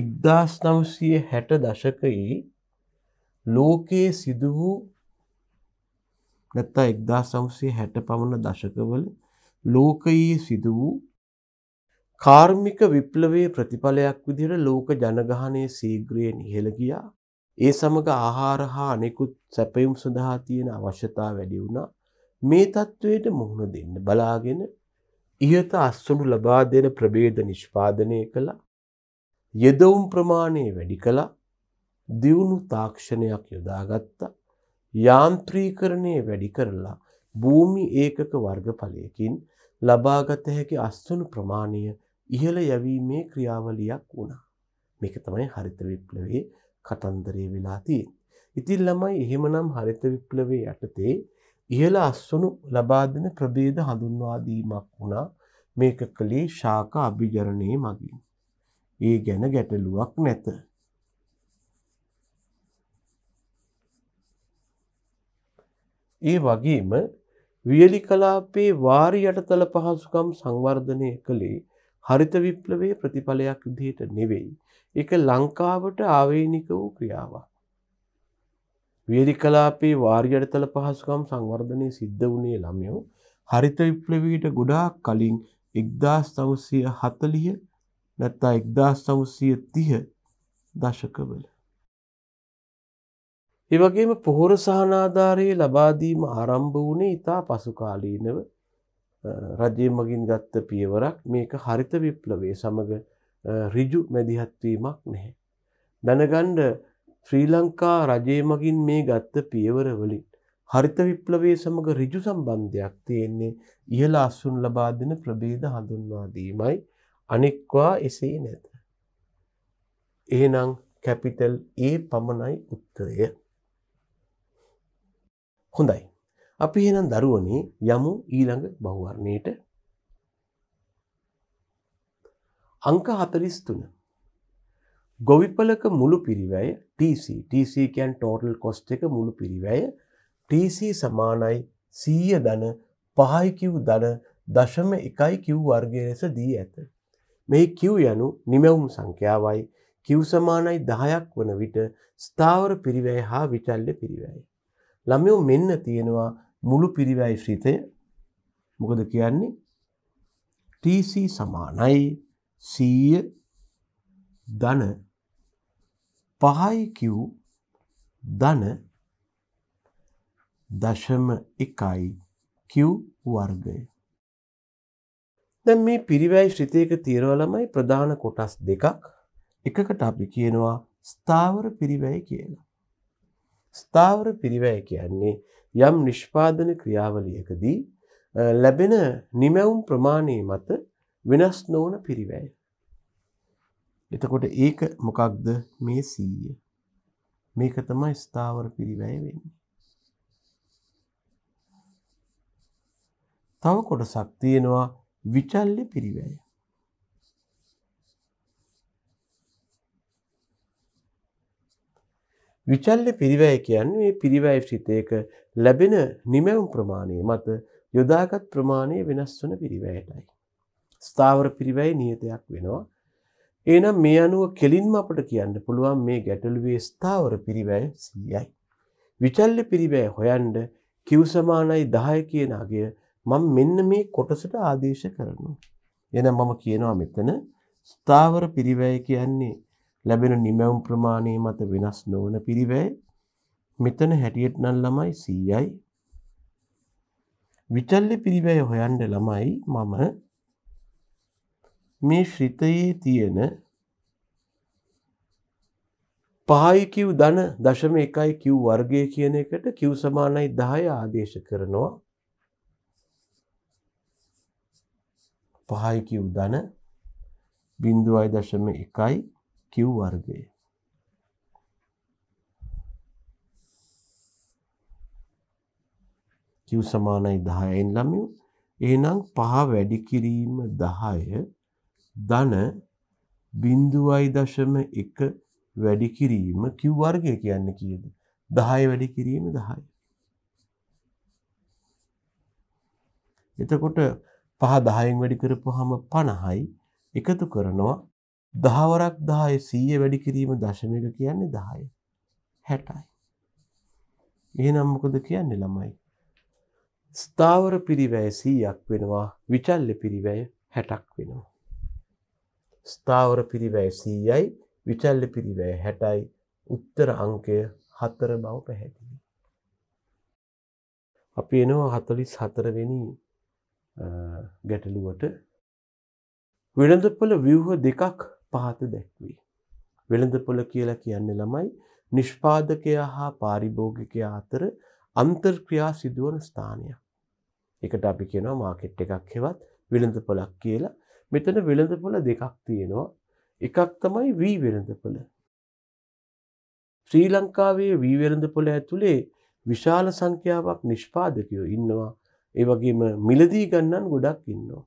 එක්දස් නවසය හැට දශකයේ ලෝකයේ සිදු වූ නැත්තා එක්දා සවසේ හැට පමණ දශකවල ලෝකයේ සිදු වූ කාර්මික විප්ලවේ ප්‍රතිඵලයක් විදිහට ලෝක ජනගහනය සීග්‍රයෙන් ඉහළ ගියා ඒ සමඟ ආහාර හා අනෙකුත් සැපයුම් සඳහා තියෙන අවශ්‍යතා වැඩි වුණා මේ තත්ත්වයට මුහුණ දෙන්න බලාගෙන ඉහත අස්සඩු ලබා දෙන ප්‍රබේද නිෂ්පාදනය කළා යෙදවුම් ප්‍රමාණය වැඩි කළා දියුණු තාක්ෂණයක් යොදාගත්තා යාන්ත්‍රීකරණය වැඩි කරලා භූමි ඒකක වර්ගඵලයකින් ලබාගත හැකි අස්වනු ප්‍රමාණය ඉහළ යැවීමේ ක්‍රියාවලියක් වුණා. මේක තමයි හරිත විප්ලවේ කතන්දරය වෙලා තියෙන්නේ. ඉතින් ළමයි එහෙමනම් හරිත විප්ලවයේ යටතේ ඉහළ අස්වනු ලබා දෙන ප්‍රභේද හඳුන්වා දීමක් වුණා. මේක කළේ ශාක අභිජරණයේ මගින්. ඒ ගැන ගැටලුවක් නැත. ඒ වගේම වියලි කලාපේ වාරි යටතල පහසුකම් සංවර්ධනය කළේ හරිත විප්ලවයේ ප්‍රතිඵලයක් විදිහට නෙවෙයි. ඒක ලංකාවට ආවේනික වූ ක්‍රියාවක්. වියලි කලාපේ වාර්යඩතල පහසුකම් සංවර්ධනය සිද්ධ වුණේ ළමයෝ හරිත විප්ලවීට ගොඩාක් කලින් එක්දස් තවසය හතලිය නැත්තා එක්දස් තවසය තිහ දශකවල. එවගේම පොහොර සහනාධාරයේ ලබාදීම ආරම්භ වනේ ඉතා පසුකාලීනව රජය මගින් ගත්ත පියවරක් මේක හරිත විප්ලවේ සමඟ රිජු මැදිහත්වීමක් නැහැ. දැනගණ්ඩ ශ්‍රී ලංකා රජය මගින් මේ ගත්ත පියවරවලින් හරිත විප්ලවය සමඟ රිජු සම්බන්ධයක් තියෙන්නේ ඉහළ අස්සුන් ලබා දෙන ප්‍රභේද හඳුන්වාදීමයි අනෙක්වා එසේ නැත. එහෙනම් කැපිටල් ඒ පමණයි උත්තරය. හොඳයි. අපි එහෙනම් දරුවනේ යමු ඊළඟ බහුවර්ණයට. අංක 43 ගොවිපලක මුළු පිරිවැය TC TC කියන් ටෝටල් කොස්ට එක මුළු පිරිවැය TC සමානයි සීය දන පහයිකිව් දන දශම එකයි කිව් වර්ගය ලෙස දී ඇත. මෙහි කිව් යනු නිමැවුම් සංඛ්‍යාවයි කිව් සමානයි දහයක් වන විට ස්ථාවර පිරිවැය හා විටල්ල පිරිවැයි. ළමයෝ මෙන්න තියෙනවා මුළු පිරිවැයි ශ්‍රිතය මොකද කියන්නේ TC සමානයි සීය දන පහයිකව් ධන දශම එකයි කිව් වර්ගය. දැන් මේ පිරිවැයි ශ්‍රිතයක තීරවලමයි ප්‍රධාන කොටස් දෙකක් එකකට අපි කියනවා ස්ථාවර පිරිවැය කියලා. ස්ථාවර පිරිවැය කියන්නේ යම් නිෂ්පාදන ක්‍රියාවලියකදී ලැබෙන නිමැවුම් ප්‍රමාණය මත වෙනස් නොවන පිරිවැය. එතකොට ඒක මොකක්ද මේ සීය මේක තමයි ස්ථාවර පිරිවැය වෙන්නේ. තව කොටසක් තියෙනවා විචල්්‍ය පිරිවැය. විචල්්‍ය පිරිවැය කියන්නේ මේ පිරිවැය ශ්‍රිතයක ලැබෙන නිමැවුම් ප්‍රමාණය මත යොදාගත් ප්‍රමාණය වෙනස් වන පිරිවැයටයි. ස්ථාවර පිරිවැය නියතයක් වෙනවා එනම් මේ අනුව කෙලින්ම අපට කියන්න පුළුවන් මේ ගැටලුවේ ස්ථාවර පිරිවැය සීයයි. විචල්ල පිරිබෑ හොයන්ඩ කිව්සමානයි දහය කියනගේ මං මෙන්න මේ කොටසට ආදේශ කරනු. එනම් මම කියනවා මෙතන ස්ථාවර පිරිවැය කියන්නේ ලැබෙන නිමැවුම් ප්‍රමාණය මත වෙනස් නොවන පිරිවැය මෙතන හැටියට නල් ළමයි සීයයි විචල්ල පිරිවැය හොයන්ඩ ළමයි මම මේ ශ්‍රිතයේ තියෙන පහයි කිව් ධන දශම එකයි කිව් වර්ගය කියන එකට කිව් සමානයි 10 ආදේශ කරනවා පහයි කිව් ධන 0.1යි කිව් වර්ගය කිව් සමානයි 10න් ළමයෝ එහෙනම් පහ වැඩි කිරීම 10 ධන බිින්දුවයි දශම එක වැඩි කිරීම කිව් වර්ගය කියන්න කියද. දහය වැඩි කිරීම දහයි. එතකොට පහ දහයෙන් වැඩි කරපු හම පණහයි එකතු කරනවා දහවරක් දහය සීය වැඩි කිරීම දශමක කියන්නේ දහය හැටයි. එහෙනම් මොකද කියන්නේ ළමයි. ස්ථාවර පිරිවැය සීයක් වෙනවා විචල්ල පිරිවැය හැටක් වෙනවා. ස්ථාවර පිරිවැය සීයයි විචල්ල පිරිවැය හැටයි උත්තර අංකය හතර බව පැහැදිලි. අපි එනවා හතලිස් හතරවෙනි ගැටලුවට වෙළඳපොළ ව්‍යවහ දෙකක් පහත දැක්වේ. වෙළඳපොළ කියලා කියන්න ළමයි නිෂ්පාදකයා හා පාරිභෝගිකයා අතර අන්තර්ක්‍රියා සිදුවන ස්ථානයක්. එකට අපි කියනවා මාකෙට් එකක් හෙවත් විළඳ පොලක් කියලා මෙතන වෙළඳපොළ දෙකක් තියෙනවා එකක් තමයි වී වෙළඳපොළ ශ්‍රී ලංකාවේ වී වෙළඳපොළ ඇතුළේ විශාල සංඛ්‍යාවක් නිෂ්පාදකයෝ ඉන්නවා ඒ වගේම මිලදී ගන්නන් ගොඩක් ඉන්නවා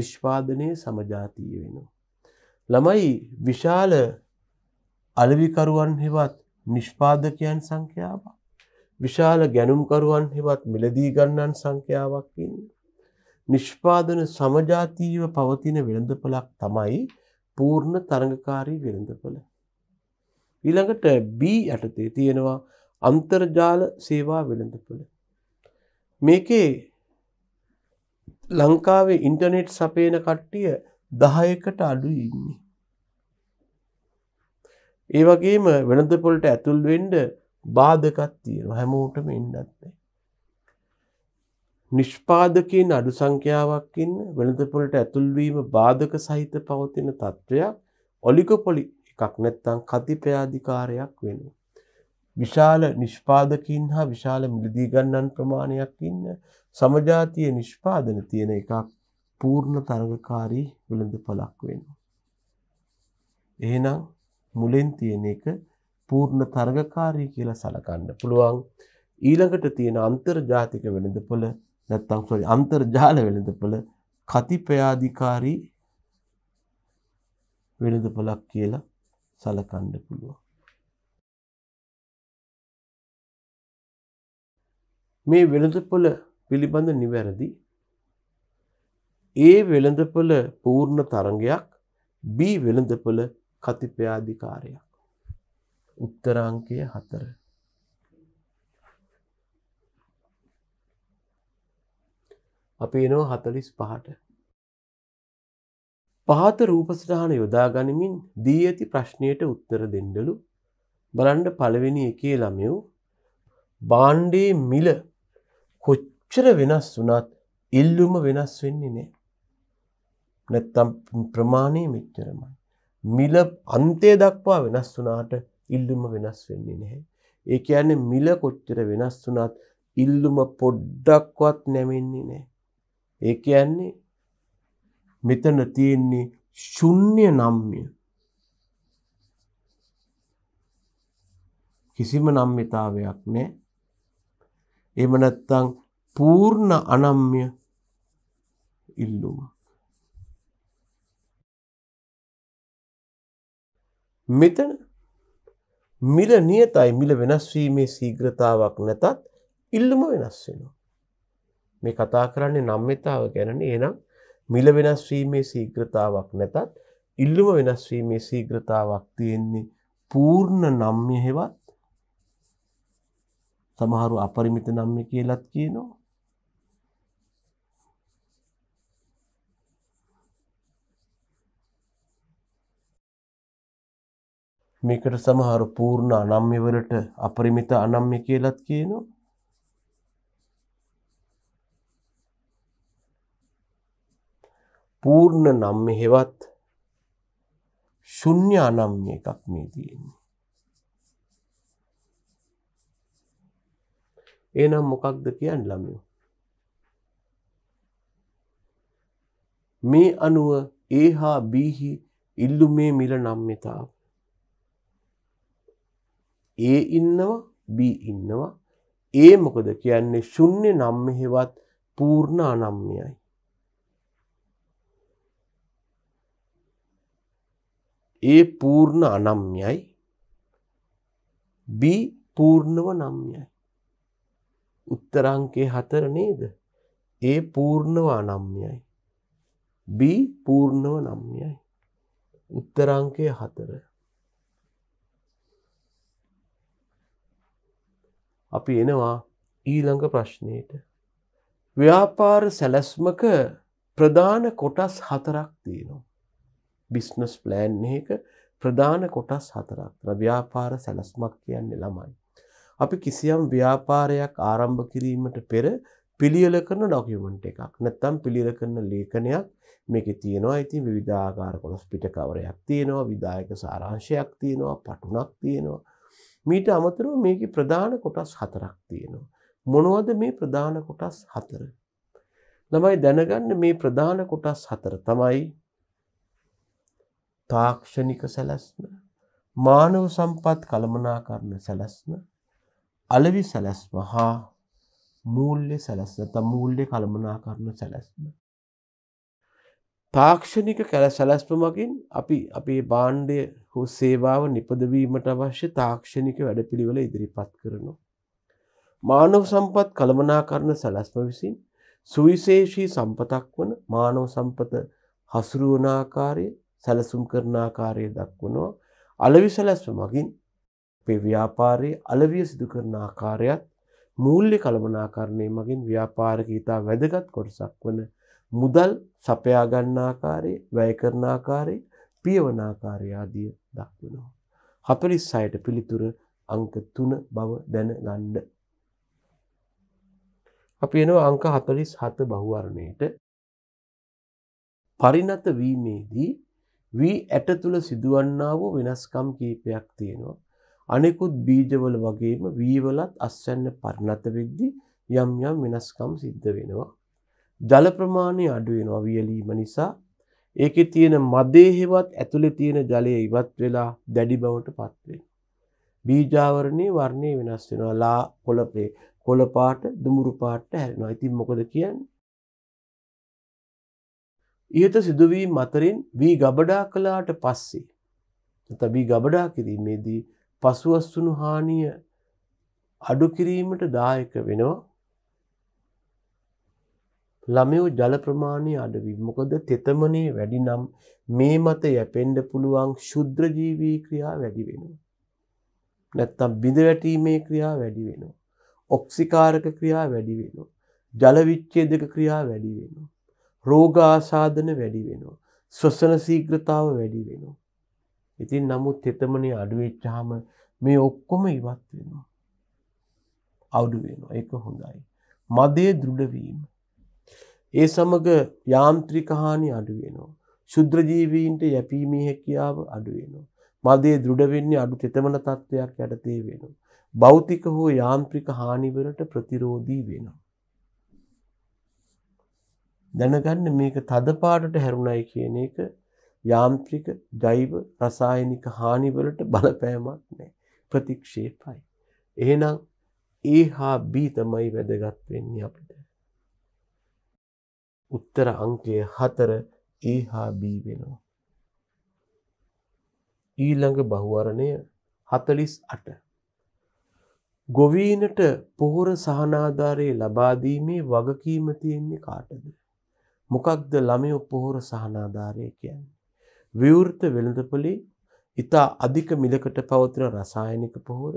නිෂ්පාදනය සමජාතීය වෙනවා ළමයි විශාල අලවිකරුවන් හෙවත් නිෂ්පාදකයන් සංඛ්‍යාවක් විශාල ගැනුම්කරුවන් හෙවත් මිලදී ගන්නන් සංඛ්‍යාවක් ඉන්න නිෂ්පාදන සමජාතීව පවතින වෙළඳපලක් තමයි පූර්ණ තරඟකාරී වෙළඳපල. ඊළඟට B යටතේ තියෙනවා අන්තර්ජාල සේවා වෙළඳපල. මේකේ ලංකාවේ ඉන්ටනෙට් සපේන කට්ටිය දහයකට අඩු ඉන්නේ. ඒ වගේම වෙළඳපොලට ඇතුල් වෙන්ඩ බාධකත් තියෙන හැමෝටම ඉන්නත්න්නේ. නිෂ්පාදකයන් අඩු සංඛ්‍යාවක් ඉන්න වෙළඳපොළට ඇතුල්වීම බාධක සහිත පවතින තත්ත්වයක් ඔලිගොපොලි එකක් නැත්තම් කතිපයාධිකාරයක් වෙනවා. විශාල නිෂ්පාදකින් හා විශාල මිලදී ගන්නන් ප්‍රමාණයක් ඉන්න සමජාතිය නිෂ්පාදන තියෙන එකක් පූර්ණ තරගකාරී වෙළඳපොළක් වෙනවා. එහෙනම් මුලින් තියෙන එක පූර්ණ තරගකාරී කියලා සලකන්න පුළුවන්. ඊළඟට තියෙන අන්තර්ජාතික වෙළඳපොළ නැත්තම් සොරි අන්තර්ජාල වෙළඳපොළ කතිපයාධිකාරී වෙළඳපොළක් කියලා සලකන්න පුළුවන්. මේ වෙළඳපොළ පිළිබඳ නිවැරදි ඒ වෙළඳපොළ පූර්ණ තරගයක් B වෙළඳපොළ කතිපයාධිකාරයක්. උත්තරාංකය හතර අපි එනෝ හතලිස් පහට. පහත රූපසටහන යොදා ගනිමින් දී ඇති ප්‍රශ්නයට උත්තර දෙන්නලු බලන්ඩ පළවෙනි එකේ ළමයෝ බාණ්ඩේ මිල කොච්චර වෙනස් වනත් ඉල්ලුම වෙනස් වෙන්නේ නෑ. නැත්තම් ප්‍රමාණය මෙච්චරමයි. මිල අන්තය දක්වා වෙනස් වනාට ඉල්ලුම වෙනස් වෙන්නේ නැහැ. ඒක ඇන්න මිල කොච්චර වෙනස් වනත් ඉල්ලුම පොඩ්ඩක්වත් නැමෙන්නේ නෑ. ඒ කියන්නේ මෙතන තියෙන්නේ ශුන්‍ය නම්ය. කිසිම නම්්‍යතාවයක් නෑ. එම නැත්තං පූර්ණ අනම්්‍ය ඉල්ලුමක්. මෙතන මිල නියතයි මිල වෙනස්වීමේ සීග්‍රතාවක් නැතත් ඉල්ලම වෙනස් වෙනවා. මේ කතා කරන්නේ නම්මිතාව ගැනනේ එහෙනම් මිල වෙනස් වීමේ ශීඝ්‍රතාවක් නැතත් ඉල්ලුම වෙනස් වීමේ ශීඝ්‍රතාවක් තියෙන්නේ පූර්ණ නම්ය හෙවත් සමහරු අපරිමිත නම්ය කියලත් කියනවා මේකට සමහරු පූර්ණ අනම්‍ය වලට අපරිමිත අනම්ය කියලත් කියනවා පූර්ණ නම් මෙහෙවත් ශුන්‍ය අනම්්‍ය එකක් මේ තියෙන්නේ. ඒනම් මොකක්ද කියන්න ළමයෝ. මේ අනුව ඒ හා බීහි ඉල්ලු මේ මිල නම්්‍යතාව. ඒ ඉන්නවා බී ඉන්නවා ඒ මොකද කියන්නේ ශුන්‍ය නම්මෙහෙවත් පූර්ණ අනම්්‍යයයි. A පූර්ණ අනම්‍යයි B පූර්ණව නම්යයි. උත්තරංකේ හතර නේද? A පූර්ණව අනම්යයි. B පූර්ණව නම්යයි. උත්තරංකය හතර. අපි එනවා ඊළඟ ප්‍රශ්නයට. ව්‍යාපාර සැලැස්මක ප්‍රධාන කොටස් හතරක් තියෙනවා. බිස්නස් ප්ලෑන් එක ප්‍රධාන කොටස් හතරක් තියෙනවා. ව්‍යාපාර සැලැස්මක් කියන්නේ ළමයි. අපි කිසියම් ව්‍යාපාරයක් ආරම්භ කිරීමට පෙර පිළියෙල කරන ඩොකියුමන්ට් එකක්. නැත්නම් පිළියෙල කරන ලේඛනයක් මේකේ තියෙනවා. ඉතින් විවිධාකාර කොටස් පිටකවරයක් තියෙනවා, විදායක සාරාංශයක් තියෙනවා, පටුනක් තියෙනවා. මීට අමතරව මේකේ ප්‍රධාන කොටස් හතරක් තියෙනවා. මොනවද මේ ප්‍රධාන කොටස් හතර? ළමයි දැනගන්න මේ ප්‍රධාන කොටස් හතර තමයි තාක්ෂණික සැලැස්ම මානව සම්පත් කළමනා කරන සැලැස්ම අලවි සැලැස්ම හා මූල්්‍ය සැලැස්නත මූල්්‍ය කළමනා කරන සැලැස්ම. තාක්ෂණික කැල සැලැස්ම මගින් අපි අපේ බාණ්ඩය හෝ සේවාව නිපදවීමට අවශ්‍ය තාක්ෂණික වැඩපිළිවෙල ඉදිරිපත් කරනවා. මානව සම්පත් කළමනා කරන සැලැස්ම විසින් සුවිශේෂී සම්පතක් වන මානව සම්පත හසුරුවනාකාරය සැලසුම් කරන ආකාරය දක්වනවා අලෙවි සැලැස්ම මගින් අපේ ව්‍යාපාරයේ අලෙවිය සිදු කරන ආකාරයත් මූල්‍ය කළමනාකරණය මගින් ව්‍යාපාරික ඉතා වැදගත් කොටසක් වන මුදල් සපයා ගන්න ආකාරයේ වැය කරන ආකාරයේ පියවන ආකාරය ආදිය දක්වනවා. 46ට පිළිතුර අංක 3 බව දැනගන්න. අපි එනවා අංක 47 බහුවර්ණයට. පරිණත වීමේදී වී ඇට තුළ සිදුවන්නා වූ වෙනස්කම් කීපයක් තියෙනවා. අනෙකුත් බීජවල වගේම වීවලත් අස්වැන්න පරිණත වෙද්දී යම් යම් වෙනස්කම් සිද්ධ වෙනවා. ජල ප්‍රමාණය අඩු වෙනවා වියලීම නිසා. ඒකේ තියෙන මදේ හෙවත් ඇතුලේ තියෙන ජලය ඉවත් වෙලා දැඩි බවට පත් වෙනවා. බීජාවරණේ වර්ණය වෙනස් වෙනවා. ලා කොළපේ කොළ පාට දුමුරු පාට හැරෙනවා. ඉතින් මොකද කියන්නේ? ඉහත සිදුවීම් අතරින් වී ගබඩා කලාට පස්සේ තබී ගබඩා කිරීමේදී පසුවස්සුණු හානිය අඩු කිරීමට දායක වෙනවා ළමයෝ ජල ප්‍රමාණය අඩවී මොකද තෙතමනේ වැඩි නම් මේ මත යැපෙන්ඩ පුළුවන් ශුද්‍රජීවී ක්‍රියා වැඩි වෙනවා. නැත්තම් බිඳ වැටීමේ ක්‍රියා වැඩි වෙනවා. ඔක්සිකාරක ක්‍රියා වැඩි වෙනවා. ජලවිච්චේ දෙක ක්‍රියා වැඩි වෙනවා. රෝගාසාධන වැඩි වෙනවා. ස්වසන සීග්‍රතාව වැඩි වෙනවා. ඉතින් නමුත් එතමනේ අඩුවෙච්චාම මේ ඔක්කොම ඉවත් වෙනවා. අවුඩු වෙනවා ඒක හොඳයි. මදේ දෘඩවීම. ඒ සමඟ යාන්ත්‍රිකහානි අඩුවෙනවා. ශුද්‍රජීවීන්ට යැපීමේ හැකියාව අඩුවෙනවා. මදේ දෘඩවෙන්නේ අඩු තෙතමන තත්ත්වයක් යටතේ වෙනවා. භෞතික හෝ යාන්ත්‍රික හානිවලට ප්‍රතිරෝධී වෙනවා. දැනගන්න මේක තදපාටට හැරුණයි කියන එක යාන්ත්‍රික ජෛව රසායනික හානිවලට බලපෑමක් නැහැ ප්‍රතික්ෂේපයි එහෙනම් ඒ හා B තමයි වැදගත් වෙන්නේ අපිට උත්තර අංකය 4 ඒ හා B වෙනවා ඊළඟ බහුවරණය 48 ගොවීනට පොහොර සහනාධාරයේ ලබා දීමේ වගකීම තියෙන්නේ කාටද මොකක්ද ළමයෝ පොහොර සහනාධාරය කියන්නේ. විවෘත වෙළඳපොලේ ඉතා අධික මිලකට පවතින රසායනික පොහොර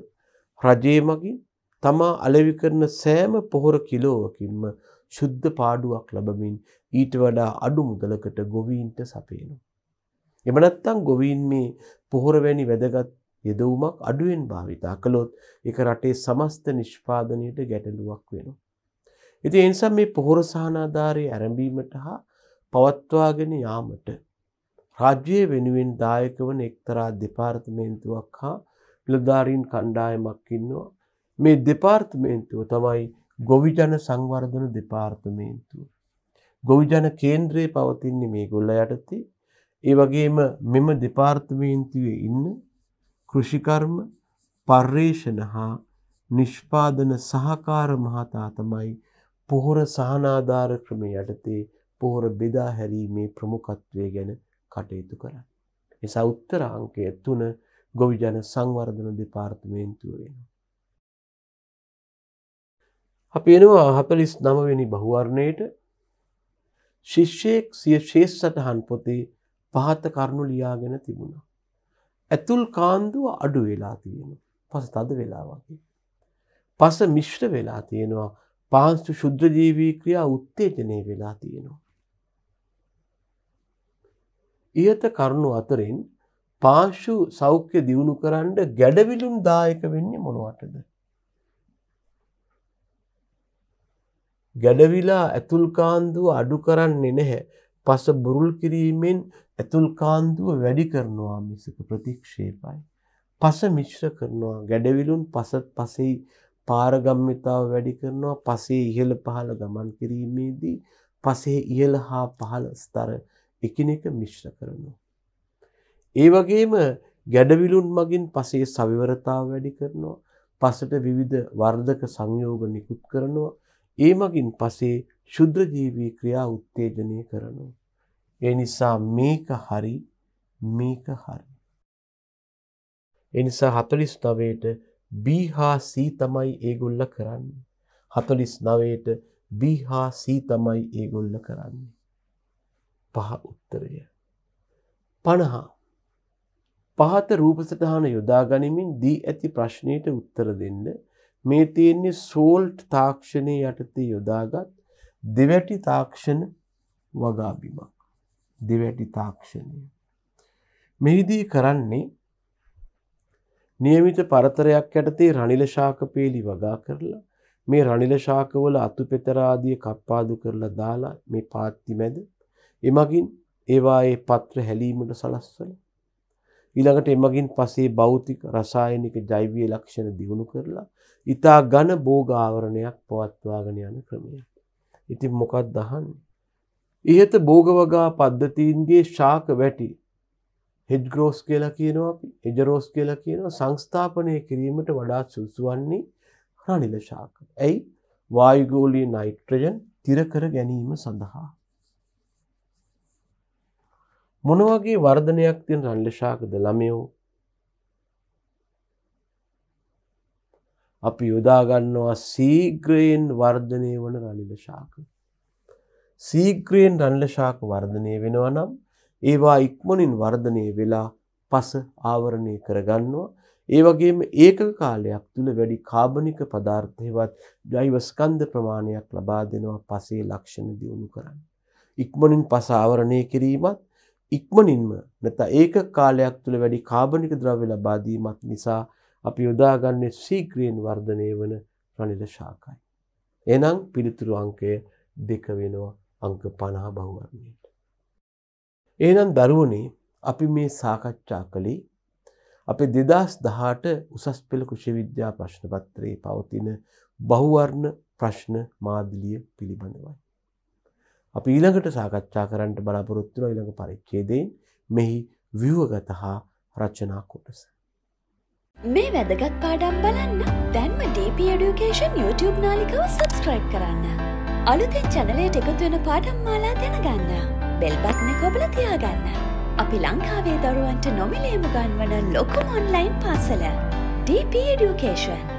රජයේ මගින් තමා අලෙවි කරන සෑම පොහොර කිලෝවකින්ම ශුද්ධ පාඩුවක් ලැබමින් ඊට වඩා අඩු මුදලකට ගොවීන්ට සපයනවා. එම නැත්නම් ගොවීන් මේ පොහොර වැනි වැදගත් යෙදවුමක් අඩුවෙන් භාවිතා කළොත් ඒක රටේ සමස්ත නිෂ්පාදනයට ගැටලුවක් වෙනවා. ඉති එනිසා මේ පොහොර සහනාධාරය ඇරඹීමට හා පවත්වාගෙන යාමට රාජ්‍යය වෙනුවෙන් දායක වන එක්තරා දෙපාර්තමේන්තුවක් හා නිලධාරීන් කණ්ඩායමක් ඉන්නවා මේ දෙපාර්තමේන්තුව තමයි ගොවිජන සංවර්ධන දෙපාර්තමේන්තුව ගොවිජන කේන්ද්‍රයේ පවතින්නේ මේ ගොල්ල යටතේ ඒ වගේම මෙම දෙපාර්තමේන්තුවේ ඉන්න කෘෂිකර්ම පර්යේෂණ හා නිෂ්පාදන සහකාර මහතා තමයි පොහොර සහනාධාර ක්‍රමය යටතේ පොහොර බෙදා හැරීමේ ප්‍රමුඛත්වය ගැන කටයුතු කරන්න. එසා උත්තර අංකය තුන ගොවිජන සංවර්ධන දෙපාර්තමේන්තුව වෙනවා. අපි එනවා හතලිස් නමවෙනි බහුවර්ණයට ශිෂ්‍යයෙක් සිය ශේෂ සටහන් පොතේ පහත කරුණු ලියාගෙන තිබුණා. ඇතුල් කාන්දුව අඩු වෙලා තියෙන පස තද වෙලා වගේ. පස මිශ්්‍ර වෙලා තියෙනවා පාංශු ශුද්ධ ජීවී ක්‍රියා උත්තේජනය වෙලා තියෙනවා. ඉහත කරුණු අතරින් පාංශු සෞඛ්‍ය දියුණු කරන්න ගැඩවිලුම් දායක වෙන්නේ මොනවටද. ගැඩවිලා ඇතුල් කාන්දුව අඩු කරන්නේ නැහැ පස බුරුල් කිරීමෙන් ඇතුල් කාන්දුව වැඩි කරනවා මිසක ප්‍රතික්ෂේපයි. පස මිශ්‍ර කරනවා ගැඩවිලුන් පසත් පසෙයි පාරගම්මිතාව වැඩි කරනවා පසේ ඉහළ පහළ ගමන් කිරීමේදී පසේ ඉහළ හා පහළ ස්තර එකිනෙක මිශ්‍ර කරනවා. ඒ වගේම ගැඩවිලුන් මගින් පසේ සවිවරතාව වැඩි කරනවා පසට විවිධ වර්ධක සංයෝග නිකුත් කරනවා ඒ මගින් පසේ ශුද්‍රජීවී ක්‍රියා උත්තේජනය කරනවා. ඒ නිසා මේක හරි මේක හරි. එනිසා හතලිස් නවයට B හා C තමයි ඒගොල්ල කරන්නේ. 49ට B හා C තමයි ඒගොල්ල කරන්නේ. පහ උත්තරය. 50 පහත රූප සටහන යොදා ගනිමින් දී ඇති ප්‍රශ්නයට උත්තර දෙන්න මේ තියෙන්නේ සෝල්ට් තාක්ෂණය යටතේ යොදාගත් දෙවැටි තාක්ෂණ වගාබිමක් දෙවැටි තාක්ෂණය මෙහිදී කරන්නේ નિયમિત පරතරයක් යටතේ රනිල ශාකපේලි වගා කරලා මේ රනිල ශාකවල අතුපෙතර ආදිය කප්පාදු කරලා දාලා මේ පාත්ති මැද එමගින් ඒවා ඒ පත්‍ර හැලීමට සලස්වල ඊළඟට එමගින් පසේ භෞතික රසායනික ජෛවික ලක්ෂණ දියුණු කරලා ඊතා ඝන භෝග ආවරණයක් පවත්වාගෙන යන ක්‍රමය. ඉතින් මොකක්ද අහන්නේ? ඉහත භෝග වගා පද්ධතීන්ගේ ශාක වැටි හෙඩ්ග්‍රෝස් කියලා කියනවා අපි එජරෝස් කියලා කියනවා සංස්ථාපනය කිරීමට වඩාත් සුසුවන්නේ රනිල ශාක. ඇයි වායුගෝලී නයිට්‍රජන් තිරකර ගැනීම සඳහා. මොනවගේ වර්ධනයක් තින් රන්ලශාකද ළමයෝ අපි යොදාගන්නවා සීග්‍රයෙන් වර්ධනය වන රනිලශාක. සීග්‍රයෙන් රන්ලශාක වර්ධනය වෙනවා නම් ඒවා ඉක්මනින් වර්ධනය වෙලා පස ආවරණය කරගන්නවා. ඒ වගේම ඒකක කාලයක් තුල වැඩි කාබනික පදාර්ථයවත් ජෛව ස්කන්ධ ප්‍රමාණයක් ලබා දෙනවා පසේ ලක්ෂණ දියුණු කරන්න. ඉක්මනින් පස ආවරණය කිරීමත් ඉක්මනින්ම නැත්නම් ඒකක කාලයක් තුල වැඩි කාබනික ද්‍රව්‍ය ලබා දීමත් නිසා අපි යොදාගන්නේ ශීඝ්‍රයෙන් වර්ධනය වන රනිල ශාකයි. එහෙනම් පිළිතුරු අංකය දෙක වෙනවා අංක 50 බහුවර්ණයේ. එහෙනම් දරුවනේ අපි මේ සාකච්ඡා කළේ අපි 2018 උසස් පෙළ කෘෂි විද්‍යා ප්‍රශ්න පත්‍රයේ පවතින බහුවර්ණ ප්‍රශ්න මාදිලිය පිළිබඳවයි. අපි ඊළඟට සාකච්ඡා කරන්නට බලාපොරොත්තු වෙන ඊළඟ පරිච්ඡේදයෙන් මෙහි ව්‍යුහගත හා රචනා කොටස. මේ වැදගත් පාඩම් බලන්න දැන්ම DP Education YouTube නාලිකාව subscribe කරන්න. අලුතෙන් channel එකට එකතු වෙන පාඩම් මාලා දැනගන්න. බෙල්බත්න කොබල තියාගන්න. අපි ලංකාවේ දරුවන්ට නොමිලේම ගන්වන ලොකුම ඔන්ලයින් පාසල. DP Education.